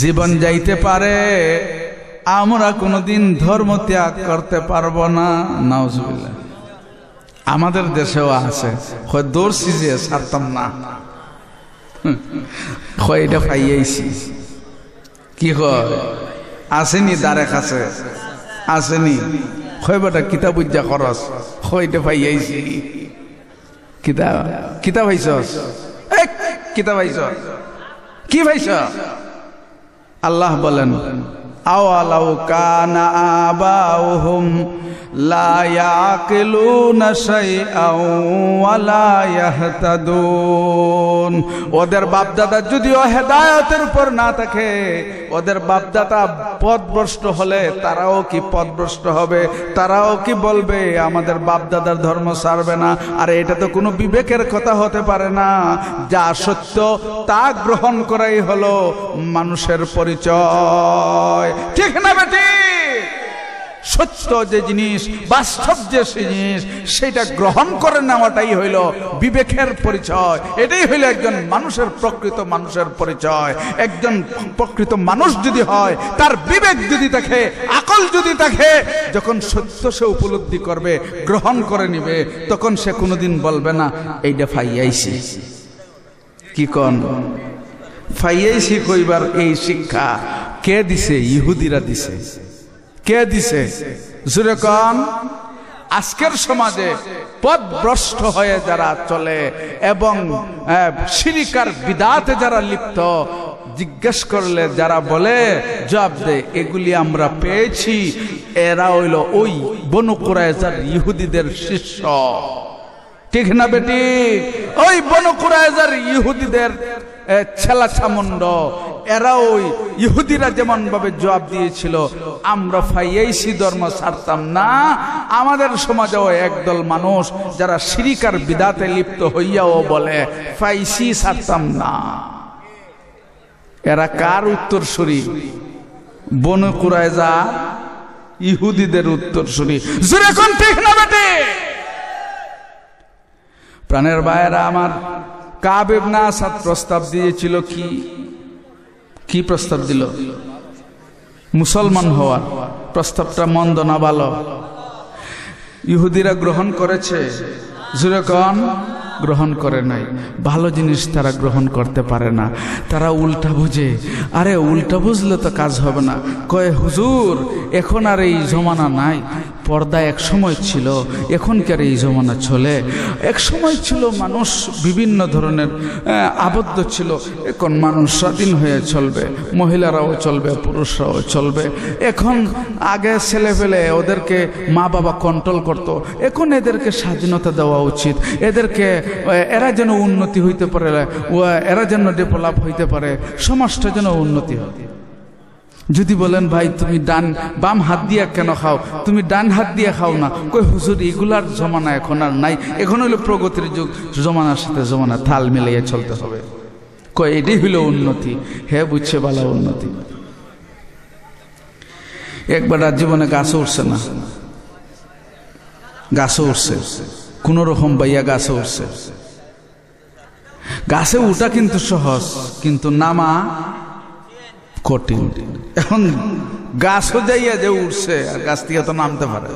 জীবন যাইতে পারে আমরা কোনোদিন ধর্ম ত্যাগ করতে পারব না নাউজবিল্লা আমাদের দেশেও আছে হয় দৌড় সারতাম না হয় এটা কি হয় আসেনি দারে কাছে আসেনি হয় বেটা কিতাব উজ্জা খরচ হয় এটা পাইয়াইছি কিতাব কিতাব পাইছ কিতাব পাইছ কি ভাইছ আল্লাহ বলেন আওয়ালাউ কানা আবাউহুম لا يعقلون شيئا ولا يهتدون ওদের বাপদাদা যদিও হেদায়তের উপর না থাকে ওদের বাপদাদা পথভ্রষ্ট হলে তারাও কি পথভ্রষ্ট হবে তারাও কি বলবে আমাদের বাপদাদার ধর্ম সারবে না আর এটা তো কোনো বিবেকের কথা হতে পারে না যা সত্য তা গ্রহণ করাই হলো মানুষের পরিচয় ঠিক না বেটি সত্য যে জিনিস বাস্তব যে জিনিস সেটা গ্রহণ করে নেওয়াটাই হইল বিবেকের পরিচয় এটাই হইল একজন মানুষের প্রকৃত মানুষের পরিচয় একজন প্রকৃত মানুষ যদি হয় তার বিবেক যদি থাকে আকল যদি থাকে যখন সত্য সে উপলব্ধি করবে গ্রহণ করে নিবে তখন সে কোনোদিন বলবে না এইটা ফাইয়াইছি কি কন ফাইয়াইছি কইবার এই শিক্ষা কে দিছে ইহুদিরা দিছে কে দিছে জুরে আজকের সমাজে পদভ্রষ্ট হয়ে যারা চলে এবং সিরিকার বিদাতে যারা লিপ্ত জিজ্ঞেস করলে যারা বলে জবাব দে এগুলি আমরা পেয়েছি এরা হইল ওই যার ইহুদিদের শিষ্য ঠিক না বেটি ওই বনকুরায়জার ইহুদিদের ছেলা ছামুন্ড এরা ওই ইহুদিরা যেমন ভাবে জবাব দিয়েছিল আমরা ফাইয়াইসি ধর্ম ছাড়তাম না আমাদের সমাজেও একদল মানুষ যারা সিরিকার বিদাতে লিপ্ত হইয়াও বলে ফাইসি ছাড়তাম না এরা কার উত্তর বনু কুরাইজা ইহুদিদের যা ইহুদিদের উত্তর না প্রাণের বায়েরা আমার কাবেব না সাত প্রস্তাব দিয়েছিল কি কি প্রস্তাব দিল মুসলমান হওয়ার প্রস্তাবটা মন্দ না ভালো ইহুদিরা গ্রহণ করেছে যেরকম গ্রহণ করে নাই ভালো জিনিস তারা গ্রহণ করতে পারে না তারা উল্টা বুঝে আরে উল্টা বুঝলে তো কাজ হবে না কয়ে হুজুর এখন আর এই জমানা নাই পর্দা এক সময় ছিল এখনকার এই জমানা চলে এক সময় ছিল মানুষ বিভিন্ন ধরনের আবদ্ধ ছিল এখন মানুষ স্বাধীন হয়ে চলবে মহিলারাও চলবে পুরুষরাও চলবে এখন আগে ছেলে পেলে ওদেরকে মা বাবা কন্ট্রোল করত এখন এদেরকে স্বাধীনতা দেওয়া উচিত এদেরকে এরা যেন উন্নতি হইতে পারে এরা যেন ডেভেলপ হইতে পারে সমাজটা যেন উন্নতি হয় যদি বলেন ভাই তুমি ডান বাম হাত দিয়ে কেন খাও তুমি ডান হাত দিয়ে খাও না কই হুজুর এগুলার জমানা এখন আর নাই এখন হইলো প্রগতির যুগ জমানার সাথে জমানা থাল মিলিয়ে চলতে হবে কয় এটাই হলো উন্নতি হে বুঝছে ভালো উন্নতি একবার জীবনে গাছও উঠছে না গাছও উঠছে কোনো রকম বাইয়া গাছে উঠছে গাছে উঠা কিন্তু সহজ কিন্তু নামা কঠিন এখন গাছও যাইয়া যে উঠছে আর গাছ থেকে তো নামতে পারে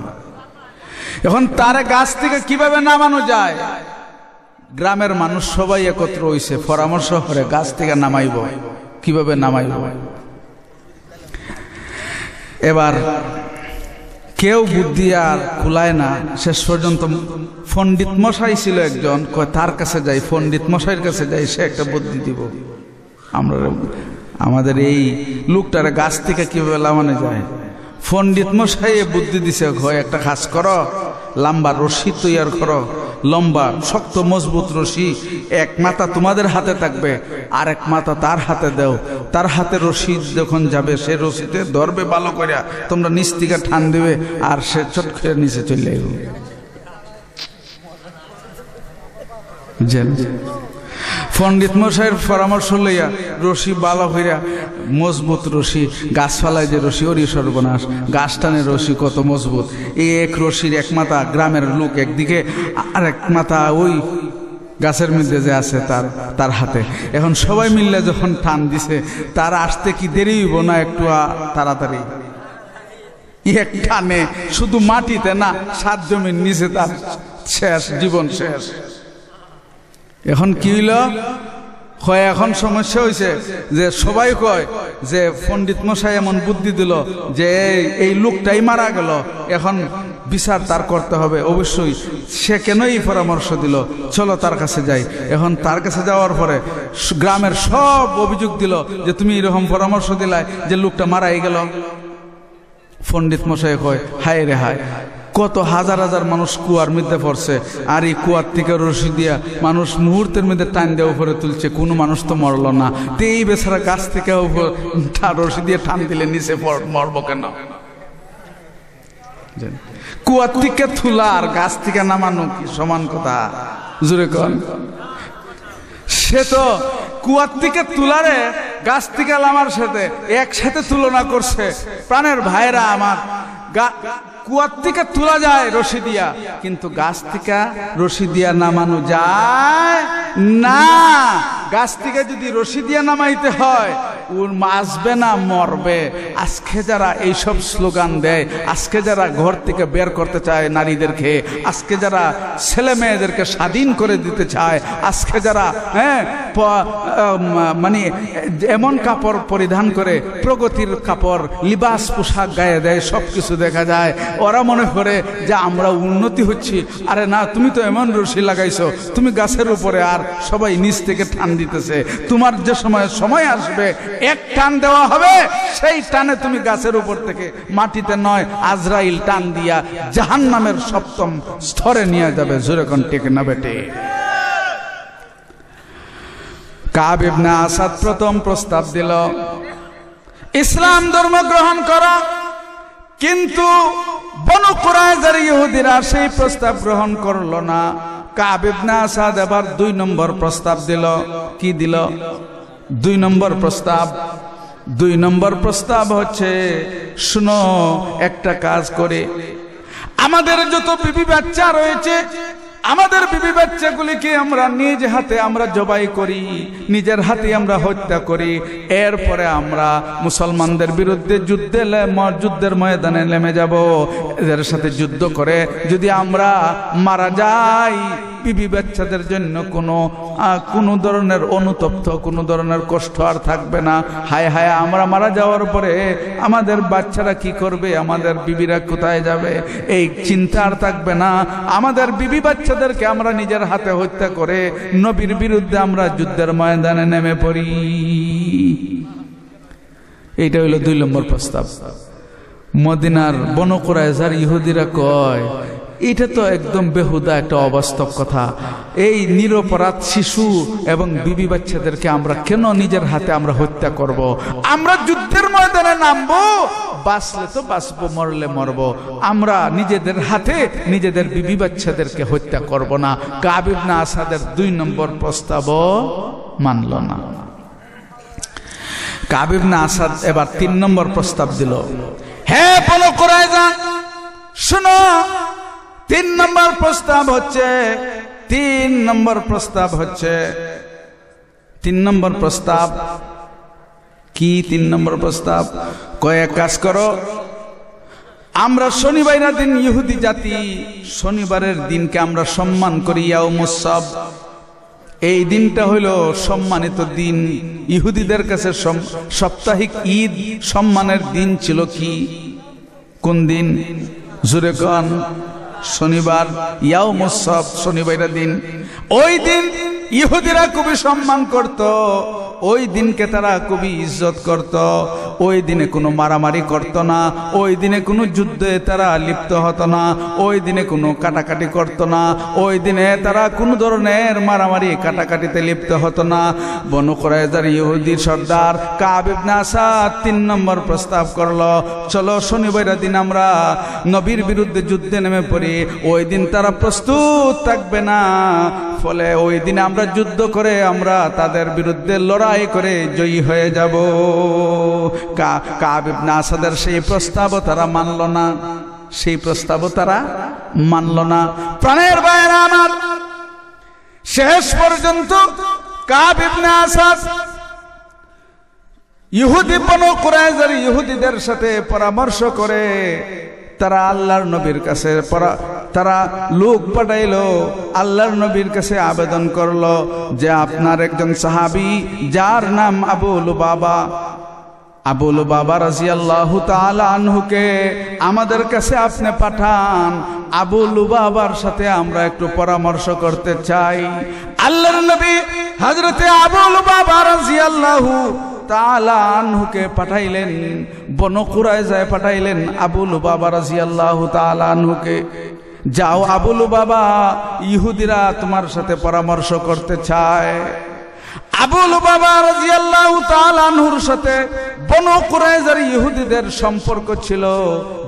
এখন তারে গাছ থেকে কিভাবে নামানো যায় গ্রামের মানুষ সবাই একত্র হয়েছে পরামর্শ করে গাছ থেকে নামাইব কিভাবে নামাইব এবার কেউ বুদ্ধি আর খুলায় না শেষ পর্যন্ত পণ্ডিত মশাই ছিল একজন কয় তার কাছে যাই পণ্ডিত মশাইয়ের কাছে যাই সে একটা বুদ্ধি দিব আমরা আমাদের এই লোকটারে গাছ থেকে কীভাবে লামানো যায় পণ্ডিত মশাই বুদ্ধি দিছে ঘ একটা খাস করো লাম্বা রশি তৈয়ার করো লম্বা শক্ত মজবুত রশি এক মাথা তোমাদের হাতে থাকবে আর এক মাথা তার হাতে দেও তার হাতে রশি যখন যাবে সে রশিতে ধরবে ভালো করিয়া তোমরা নিচ থেকে ঠান দেবে আর সে চট করে নিচে চলে যাবে পণ্ডিত মশাইয়ের পরামর্শ লইয়া রশি বালা হইয়া মজবুত রশি গাছপালায় যে রশি ওরি সর্বনাশ গাছ টানের রশি কত মজবুত এই এক রশির এক মাথা গ্রামের লোক একদিকে আর এক মাথা ওই গাছের মধ্যে যে আছে তার তার হাতে এখন সবাই মিললে যখন টান দিছে তার আসতে কি দেরি হইব না একটু তাড়াতাড়ি এক টানে শুধু মাটিতে না সাত জমির নিচে তার শেষ জীবন শেষ এখন কি হইল হয় এখন সমস্যা হয়েছে যে সবাই কয় যে পণ্ডিত মশাই এমন বুদ্ধি দিল যে এই লোকটাই মারা গেল এখন বিচার তার করতে হবে অবশ্যই সে কেনই পরামর্শ দিল চলো তার কাছে যাই এখন তার কাছে যাওয়ার পরে গ্রামের সব অভিযোগ দিল যে তুমি এরকম পরামর্শ দিলাই যে লোকটা মারাই গেল পণ্ডিত মশাই কয় হায় রে হায় কত হাজার হাজার মানুষ কুয়ার মধ্যে পড়ছে আর এই কুয়ার থেকে রশি দিয়া মানুষ মুহূর্তের মধ্যে টান দিয়ে উপরে তুলছে কোনো মানুষ তো মরল না তে এই গাছ থেকে রশি দিয়ে টান দিলে নিচে মরব কেন কুয়ার থেকে থুলা আর গাছ থেকে নামানো কি সমান কথা জুড়ে কন সে তো কুয়ার থেকে তুলারে গাছ থেকে আমার সাথে একসাথে তুলনা করছে প্রাণের ভাইরা আমার কুয়ার থেকে তোলা যায় রশি দিয়া কিন্তু গাছ থেকে রশি দিয়া নামানো যায় না গাছ থেকে যদি রশি দিয়া নামাইতে হয় উর আসবে না মরবে আজকে যারা এইসব স্লোগান দেয় আজকে যারা ঘর থেকে বের করতে চায় নারীদেরকে আজকে যারা ছেলে মেয়েদেরকে স্বাধীন করে দিতে চায় আজকে যারা হ্যাঁ মানে এমন কাপড় পরিধান করে প্রগতির কাপড় লিবাস পোশাক গায়ে দেয় সব কিছু দেখা যায় ওরা মনে করে যে আমরা উন্নতি হচ্ছি আরে না তুমি তো এমন রশি লাগাইছো তুমি গাছের উপরে আর সবাই নিচ থেকে টান দিতেছে তোমার যে সময় সময় আসবে এক টান দেওয়া হবে সেই টানে তুমি গাছের উপর থেকে মাটিতে নয় আজরাইল টান দিয়া জাহান নামের সপ্তম স্তরে নিয়ে যাবে জোরেখন টেকে না বেটে কাব আসাদ প্রথম প্রস্তাব দিল ইসলাম ধর্ম গ্রহণ করা কিন্তু বনু ইহুদিরা সেই প্রস্তাব গ্রহণ করল না দুই নম্বর প্রস্তাব দিল কি দিল দুই নম্বর প্রস্তাব দুই নম্বর প্রস্তাব হচ্ছে একটা কাজ করে আমাদের যত বিবি বাচ্চা রয়েছে আমাদের বিবি বাচ্চাগুলিকে আমরা নিজ হাতে আমরা জবাই করি নিজের হাতে আমরা হত্যা করি এরপরে আমরা মুসলমানদের বিরুদ্ধে যুদ্ধে যুদ্ধের ময়দানে নেমে যাব এদের সাথে যুদ্ধ করে যদি আমরা মারা যাই বিবি বাচ্চাদের জন্য কোনো কোনো ধরনের অনুতপ্ত কোনো ধরনের কষ্ট আর থাকবে না হায় হায় আমরা মারা যাওয়ার পরে আমাদের বাচ্চারা কি করবে আমাদের বিবিরা কোথায় যাবে এই চিন্তা আর থাকবে না আমাদের বিবি বাচ্চাদেরকে আমরা নিজের হাতে হত্যা করে নবীর বিরুদ্ধে আমরা যুদ্ধের ময়দানে নেমে পড়ি এইটা হইল দুই নম্বর প্রস্তাব মদিনার বনকুরায় যার ইহুদিরা কয় এটা তো একদম বেহুদা একটা অবাস্তব কথা এই নিরপরাধ শিশু এবং বিবি বাচ্চাদেরকে আমরা কেন নিজের হাতে আমরা হত্যা করব। আমরা যুদ্ধের ময়দানে নামবো বাঁচলে তো বাঁচবো মরলে মরব আমরা নিজেদের হাতে নিজেদের বিবি বাচ্চাদেরকে হত্যা করব না কাবিব না আসাদের দুই নম্বর প্রস্তাবও মানল না কাবিব না আসাদ এবার তিন নম্বর প্রস্তাব দিল হ্যাঁ বলো করায় যান শোনো তিন নম্বর প্রস্তাব হচ্ছে তিন নম্বর প্রস্তাব হচ্ছে তিন নম্বর প্রস্তাব কি তিন নম্বর প্রস্তাব কয়েক কাজ করো আমরা শনিবারের দিন ইহুদি জাতি শনিবারের দিনকে আমরা সম্মান করি ইয়াউমুসব এই দিনটা হইল সম্মানিত দিন ইহুদিদের কাছে সাপ্তাহিক ঈদ সম্মানের দিন ছিল কি কোন দিন জুরেকান শনিবার ইয়াও মোসব শনিবার দিন ওই দিন ইহুদিরা খুবই সম্মান করত ওই দিনকে তারা খুবই ইজ্জত করত ওই দিনে কোনো মারামারি করত না ওই দিনে কোনো যুদ্ধে তারা লিপ্ত হতো না ওই দিনে কোনো কাটাকাটি করত না ওই দিনে তারা কোনো ধরনের মারামারি কাটাকাটিতে লিপ্ত হতো না বনু করায়দার ইহুদি সর্দার কাবিবনা নাসা তিন নম্বর প্রস্তাব করল চলো শনিবার দিন আমরা নবীর বিরুদ্ধে যুদ্ধে নেমে পড়ি ওই দিন তারা প্রস্তুত থাকবে না ফলে ওই দিন আমরা আমরা যুদ্ধ করে আমরা তাদের বিরুদ্ধে লড়াই করে জয়ী হয়ে যাব কাব সেই প্রস্তাব তারা মানল না সেই প্রস্তাবও তারা মানল না প্রাণের বাইরে আমার শেষ পর্যন্ত কাব ইবনা ইহুদি বন কুরাইজার ইহুদিদের সাথে পরামর্শ করে তারা আল্লাহর নবীর কাছে তারা লোক পাঠাইল আল্লাহর নবীর কাছে আবেদন করল যে আপনার একজন সাহাবি যার নাম আবুল বাবা আবুল বাবা রাজি আল্লাহ আনহুকে আমাদের কাছে আপনি পাঠান আবুল বাবার সাথে আমরা একটু পরামর্শ করতে চাই আল্লাহর নবী হজরতে আবুল বাবা রাজি আল্লাহ তালা পাঠাইলেন বনকুরায় যায় পাঠাইলেন আবুল বাবা রাজিয়াল্লাহ তালা আনহুকে যাও আবুল বাবা ইহুদিরা তোমার সাথে পরামর্শ করতে চায় আবুল বাবা রাজিয়াল্লাহ তালানহুর সাথে বনু কুরাইজার ইহুদিদের সম্পর্ক ছিল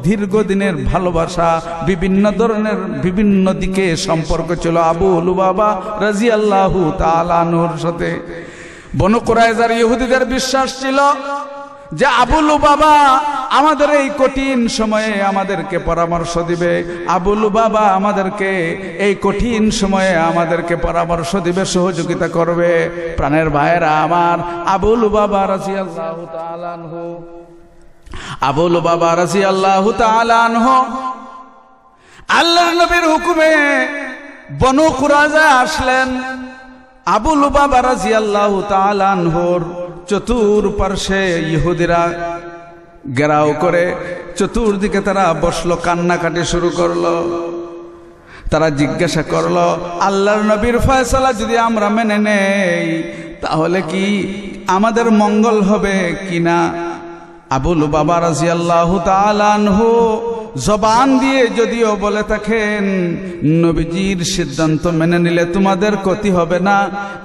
দীর্ঘদিনের ভালোবাসা বিভিন্ন ধরনের বিভিন্ন দিকে সম্পর্ক ছিল আবুল বাবা রাজিয়াল্লাহু তালানহুর সাথে বনু ইহুদিদের বিশ্বাস ছিল যে আবুলু বাবা আমাদের এই কঠিন সময়ে আমাদেরকে পরামর্শ দিবে আবুলু বাবা আমাদেরকে এই কঠিন সময়ে আমাদেরকে পরামর্শ দিবে সহযোগিতা করবে প্রাণের ভাইয়েরা আমার আবুলু বাবা রাজি আল্লাহ আবুল বাবা রাজি আল্লাহ আল্লাহ নবীর হুকুমে বনু কুরাজা আসলেন আবুল বাবা রাজি আল্লাহ তালানহর ইহুদিরা গেরাও করে চতুর্দিকে তারা বসলো কান্নাকাটি শুরু করলো তারা জিজ্ঞাসা করলো আল্লাহর নবীর ফয়সালা যদি আমরা মেনে নেই তাহলে কি আমাদের মঙ্গল হবে কিনা আবুল বাবা রাজি আল্লাহ তালানহু জবান দিয়ে যদিও বলে থাকেন নবীজির সিদ্ধান্ত মেনে নিলে তোমাদের ক্ষতি হবে না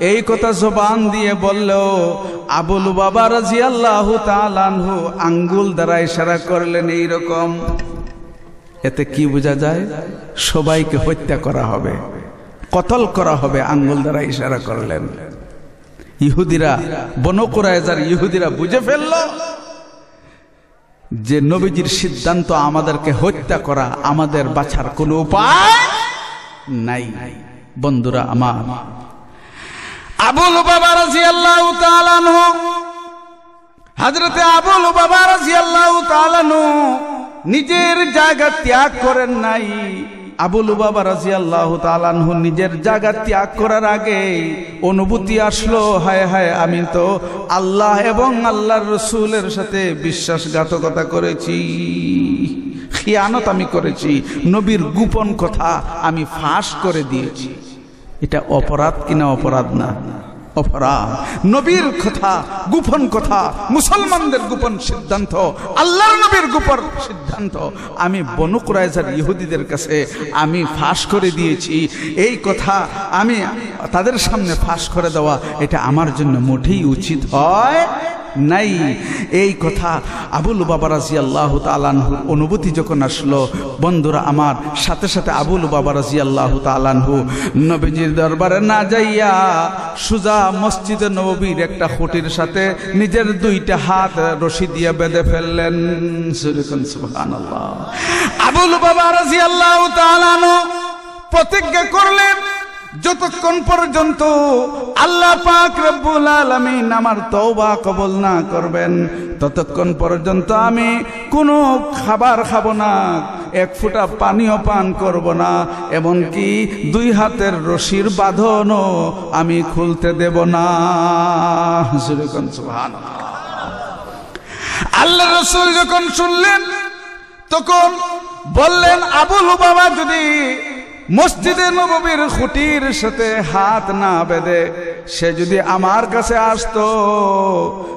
এই কথা জবান দিয়ে বললেও আবুল বাবা রাজি আল্লাহ তালানহু আঙ্গুল দ্বারা ইশারা করলেন এইরকম এতে কি বোঝা যায় সবাইকে হত্যা করা হবে কতল করা হবে আঙ্গুল দ্বারা ইশারা করলেন ইহুদিরা যার ইহুদিরা বুঝে ফেললো যে নবীজির সিদ্ধান্ত আমাদেরকে হত্যা করা আমাদের বাছার কোনো উপায় নাই বন্ধুরা আমার আবুল বাবা রাজি আল্লাহ হাজরতে আবুল বাবা রাজি আল্লাহ নিজের জায়গা ত্যাগ করেন নাই আবুল বাবা রাজি আল্লাহ তালানহু নিজের জায়গা ত্যাগ করার আগে অনুভূতি আসলো হায় হায় আমি তো আল্লাহ এবং আল্লাহর রসুলের সাথে বিশ্বাসঘাতকতা করেছি খিয়ানত আমি করেছি নবীর গোপন কথা আমি ফাঁস করে দিয়েছি এটা অপরাধ কিনা অপরাধ না অপরাধ নবীর কথা গোপন কথা মুসলমানদের গোপন সিদ্ধান্ত আল্লাহ নবীর গোপন সিদ্ধান্ত আমি বনুকুরাইজার ইহুদিদের কাছে আমি ফাঁস করে দিয়েছি এই কথা আমি তাদের সামনে ফাঁস করে দেওয়া এটা আমার জন্য মোটেই উচিত হয় নাই এই কথা আবুল বাবা রাজি আল্লাহ তালানহুর অনুভূতি যখন আসলো বন্ধুরা আমার সাথে সাথে আবুল বাবা রাজি আল্লাহ তালানহু নবীজির দরবারে না যাইয়া সুজা মসজিদে নবীর একটা খুঁটির সাথে নিজের দুইটা হাত রশি দিয়ে বেঁধে ফেললেন আবুল বাবা রাজি আল্লাহ তালানহু প্রতিজ্ঞা করলেন যতক্ষণ পর্যন্ত আল্লাহ পাক রব্বুল আলামিন আমার তওবা কবুল না করবেন ততক্ষণ পর্যন্ত আমি কোনো খাবার খাবো না এক ফুটা পানিও পান করব না এমনকি দুই হাতের রশির বাঁধনও আমি খুলতে দেব না আল্লাহ রসুল যখন শুনলেন তখন বললেন আবুল বাবা যদি মসজিদে নবীর খুঁটির সাথে হাত না বেঁধে সে যদি আমার কাছে আসতো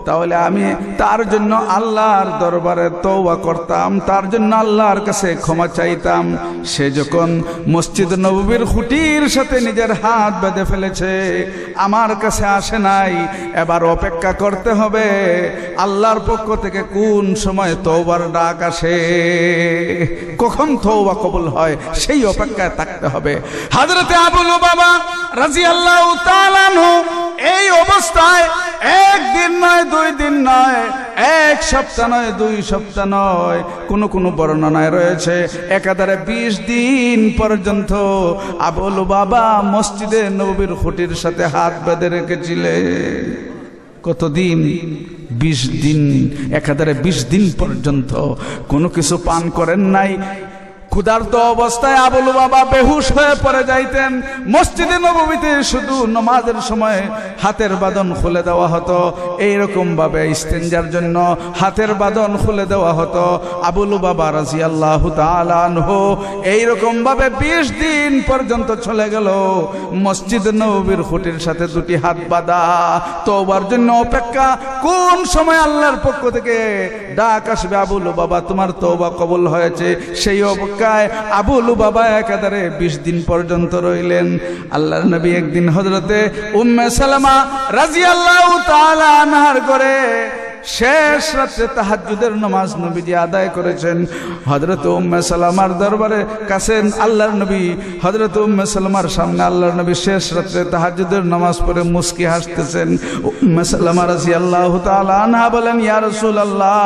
তাহলে আমি তার জন্য আল্লাহর দরবারে তৌবা করতাম তার জন্য আল্লাহর কাছে ক্ষমা চাইতাম সে যখন মসজিদ নবীর খুঁটির সাথে নিজের হাত বেঁধে ফেলেছে আমার কাছে আসে নাই এবার অপেক্ষা করতে হবে আল্লাহর পক্ষ থেকে কোন সময় তৌবার ডাক আসে কখন তৌবা কবুল হয় সেই অপেক্ষায় থাকতে হবে হাজরতে আবুল বাবা রাজি আল্লাহ তালানো এই অবস্থায় একদিন নয় দুই দিন নয় এক সপ্তাহ নয় দুই সপ্তাহ নয় কোনো কোনো বর্ণনায় রয়েছে একাধারে বিশ দিন পর্যন্ত আবুল বাবা মসজিদে নবীর খুঁটির সাথে হাত বেঁধে রেখেছিলেন কতদিন বিশ দিন একাধারে বিশ দিন পর্যন্ত কোনো কিছু পান করেন নাই ক্ষুধার্ত অবস্থায় আবুল বাবা বেহুশ হয়ে পড়ে যাইতেন মসজিদে নবমীতে শুধু নমাজের সময় হাতের বাদন খুলে দেওয়া হতো এইরকমভাবে স্টেঞ্জার জন্য হাতের বাদন খুলে দেওয়া হতো আবুল বাবা রাজি আল্লাহ এইরকম ভাবে বিশ দিন পর্যন্ত চলে গেল মসজিদ নবীর খুঁটির সাথে দুটি হাত বাঁধা তোবার জন্য অপেক্ষা কোন সময় আল্লাহর পক্ষ থেকে ডাক আসবে আবুল বাবা তোমার তোবা কবল হয়েছে সেই অপেক্ষা মক্কায় আবু বাবা একাধারে বিশ দিন পর্যন্ত রইলেন আল্লাহর নবী একদিন হজরতে উম্মে সালামা রাজি আল্লাহ তালা আনহার করে শেষ রাতে তাহাজুদের নামাজ নবীজি আদায় করেছেন হজরত উম্মে সালামার দরবারে কাছে আল্লাহর নবী হজরত উম্মে সালামার সামনে আল্লাহর নবী শেষ রাত্রে তাহাজুদের নামাজ পড়ে মুস্কি হাসতেছেন উম্মে সালামা রাজি আল্লাহ তালা বলেন ইয়া রসুল আল্লাহ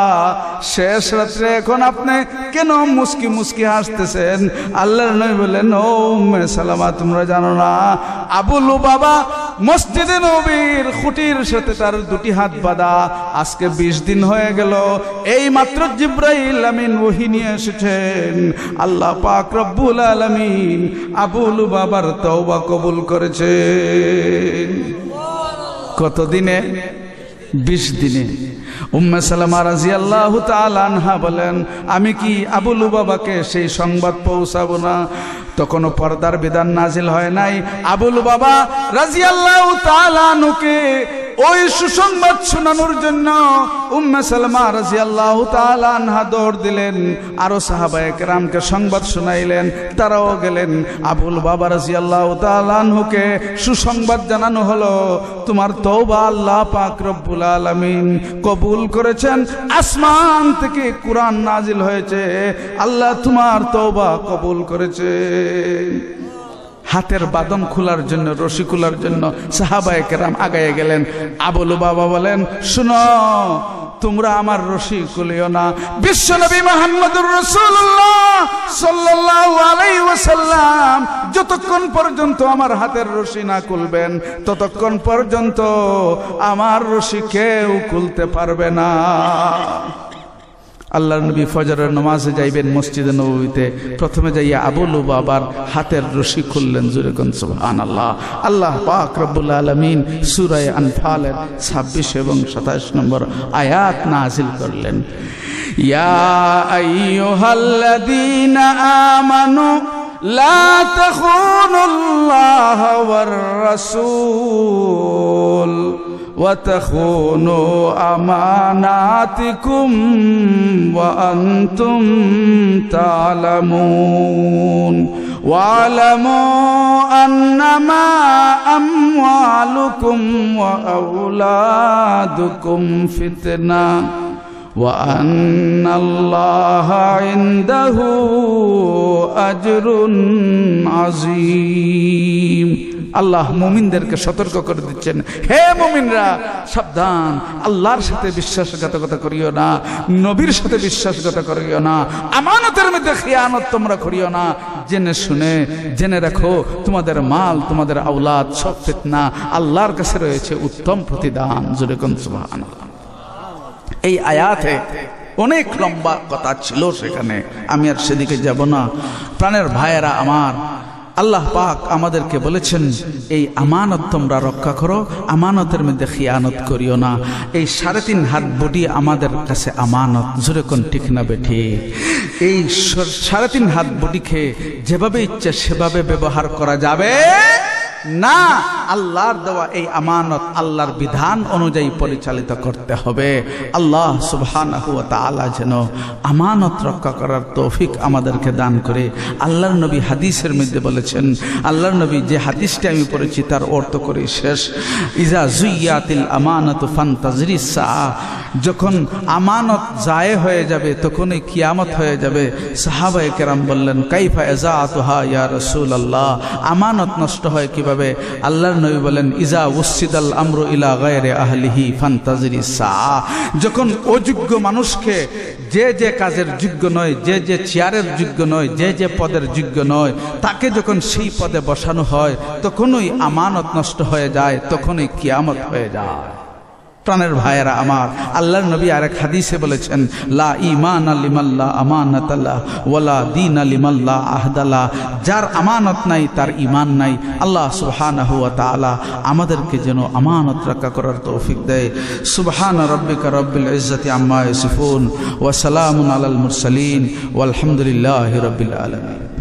শেষ রাত্রে এখন আপনি কেন মুস্কি মুস্কি হাসতেছেন আল্লাহর নবী বলেন ও উম্মে সালামা তোমরা জানো না আবুলু বাবা মসজিদে নবীর খুঁটির সাথে তার দুটি হাত বাদা আজকে আজকে বিশ দিন হয়ে গেল এই মাত্র জিব্রাইল আমিন ওহি নিয়ে এসেছেন আল্লাহ পাক রব্বুল আলমিন আবুল বাবার তওবা কবুল করেছে কতদিনে বিশ দিনে উম্মে সালামা রাজি আল্লাহ আনহা বলেন আমি কি আবুলু বাবাকে সেই সংবাদ পৌঁছাবো না তখনও পর্দার বিধান নাজিল হয় নাই আবুল বাবা রাজি আল্লাহ তালানুকে ওই সুসংবাদ শোনানোর জন্য উম্মে সালমা রাজি আল্লাহ আনহা দৌড় দিলেন আরো সাহাবায়ক রামকে সংবাদ শুনাইলেন তারাও গেলেন আবুল বাবা রাজি আল্লাহ আনহুকে সুসংবাদ জানানো হলো তোমার তৌবা আল্লাহ পাক রব্বুল আলমিন কবুল করেছেন আসমান থেকে কোরআন নাজিল হয়েছে আল্লাহ তোমার তৌবা কবুল করেছে হাতের বাদম খোলার জন্য রশি খোলার জন্য সাহাবায় কেরাম আগায় গেলেন আবুল বাবা বলেন শুন তোমরা আমার রশি খুলিও না বিশ্বনবী মোহাম্মদুর রসুল্লাহ সাল্লাল্লাহু আলাইহি ওয়াসাল্লাম যতক্ষণ পর্যন্ত আমার হাতের রশি না খুলবেন ততক্ষণ পর্যন্ত আমার রশি কেউ খুলতে পারবে না আল্লাহ নবী ফজরের নমাজে যাইবেন মসজিদে নবীতে প্রথমে যাইয়া আবুল বাবার হাতের রশি খুললেন জুরেগঞ্জ সুবহান আল্লাহ আল্লাহ পাক রব্বুল আলমিন সুরায় আনফালের ছাব্বিশ এবং সাতাশ নম্বর আয়াত নাজিল করলেন ইয়া আইয়ুহাল্লাযীনা আমানু لا تخونوا الله وتخونوا أماناتكم وأنتم تعلمون واعلموا أنما أموالكم وأولادكم فتنة وأن الله عنده أجر عظيم আল্লাহ মুমিনদেরকে সতর্ক করে দিচ্ছেন হে মুমিনরা সাবধান আল্লাহর সাথে বিশ্বাসঘাতকতা করিও না নবীর সাথে বিশ্বাসঘাতকতা করিও না আমানতের মধ্যে খেয়ানত তোমরা করিও না জেনে শুনে জেনে রাখো তোমাদের মাল তোমাদের আওলাদ সব ফিতনা আল্লাহর কাছে রয়েছে উত্তম প্রতিদান জুরেকন সুবহানাল্লাহ এই আয়াতে অনেক লম্বা কথা ছিল সেখানে আমি আর সেদিকে যাব না প্রাণের ভাইয়েরা আমার আল্লাহ পাক আমাদেরকে বলেছেন এই আমানত তোমরা রক্ষা করো আমানতের মধ্যে খিয়ানত করিও না এই সাড়ে তিন হাত বডি আমাদের কাছে আমানত যেরকম ঠিক না বেঠি এই সাড়ে তিন হাত বডি খেয়ে যেভাবে ইচ্ছে সেভাবে ব্যবহার করা যাবে না আল্লাহর দেওয়া এই আমানত আল্লাহর বিধান অনুযায়ী পরিচালিত করতে হবে আল্লাহ সুবহান যেন আমানত রক্ষা করার তৌফিক আমাদেরকে দান করে আল্লাহর নবী হাদিসের মধ্যে বলেছেন আল্লাহর নবী যে হাদিসটি আমি পড়েছি তার অর্থ করে শেষ ইজা জুইয়াতিল আমানত ফান্তাজরি সাহা যখন আমানত জায় হয়ে যাবে তখনই কিয়ামত হয়ে যাবে সাহাবায়ে কেরাম বললেন কাইফা এজা আতহা ইয়া রসুল আল্লাহ আমানত নষ্ট হয় কিভাবে পাবে আল্লাহর নবী বলেন ইজা উসিদাল আমর ইলা গায়রে আহলিহি ফান্তাজরি সা যখন অযোগ্য মানুষকে যে যে কাজের যোগ্য নয় যে যে চেয়ারের যোগ্য নয় যে যে পদের যোগ্য নয় তাকে যখন সেই পদে বসানো হয় তখনই আমানত নষ্ট হয়ে যায় তখনই কিয়ামত হয়ে যায় প্রাণের ভাইয়েরা আমার আল্লাহর নবী আর এক হাদিসে বলেছেন লা ইমান আলিমাল্লা আমানতাল্লাহ ওলা দিন আলিমাল্লা আহদাল্লাহ যার আমানত নাই তার ইমান নাই আল্লাহ সুহান হুয়া তালা আমাদেরকে যেন আমানত রক্ষা করার তৌফিক দেয় সুবহান রব্বিকা রব্বিল ইজ্জতি আম্মা ইসিফুন সালামুন আলাল মুরসালিন ওয়ালহামদুলিল্লাহ রব্বিল আলামিন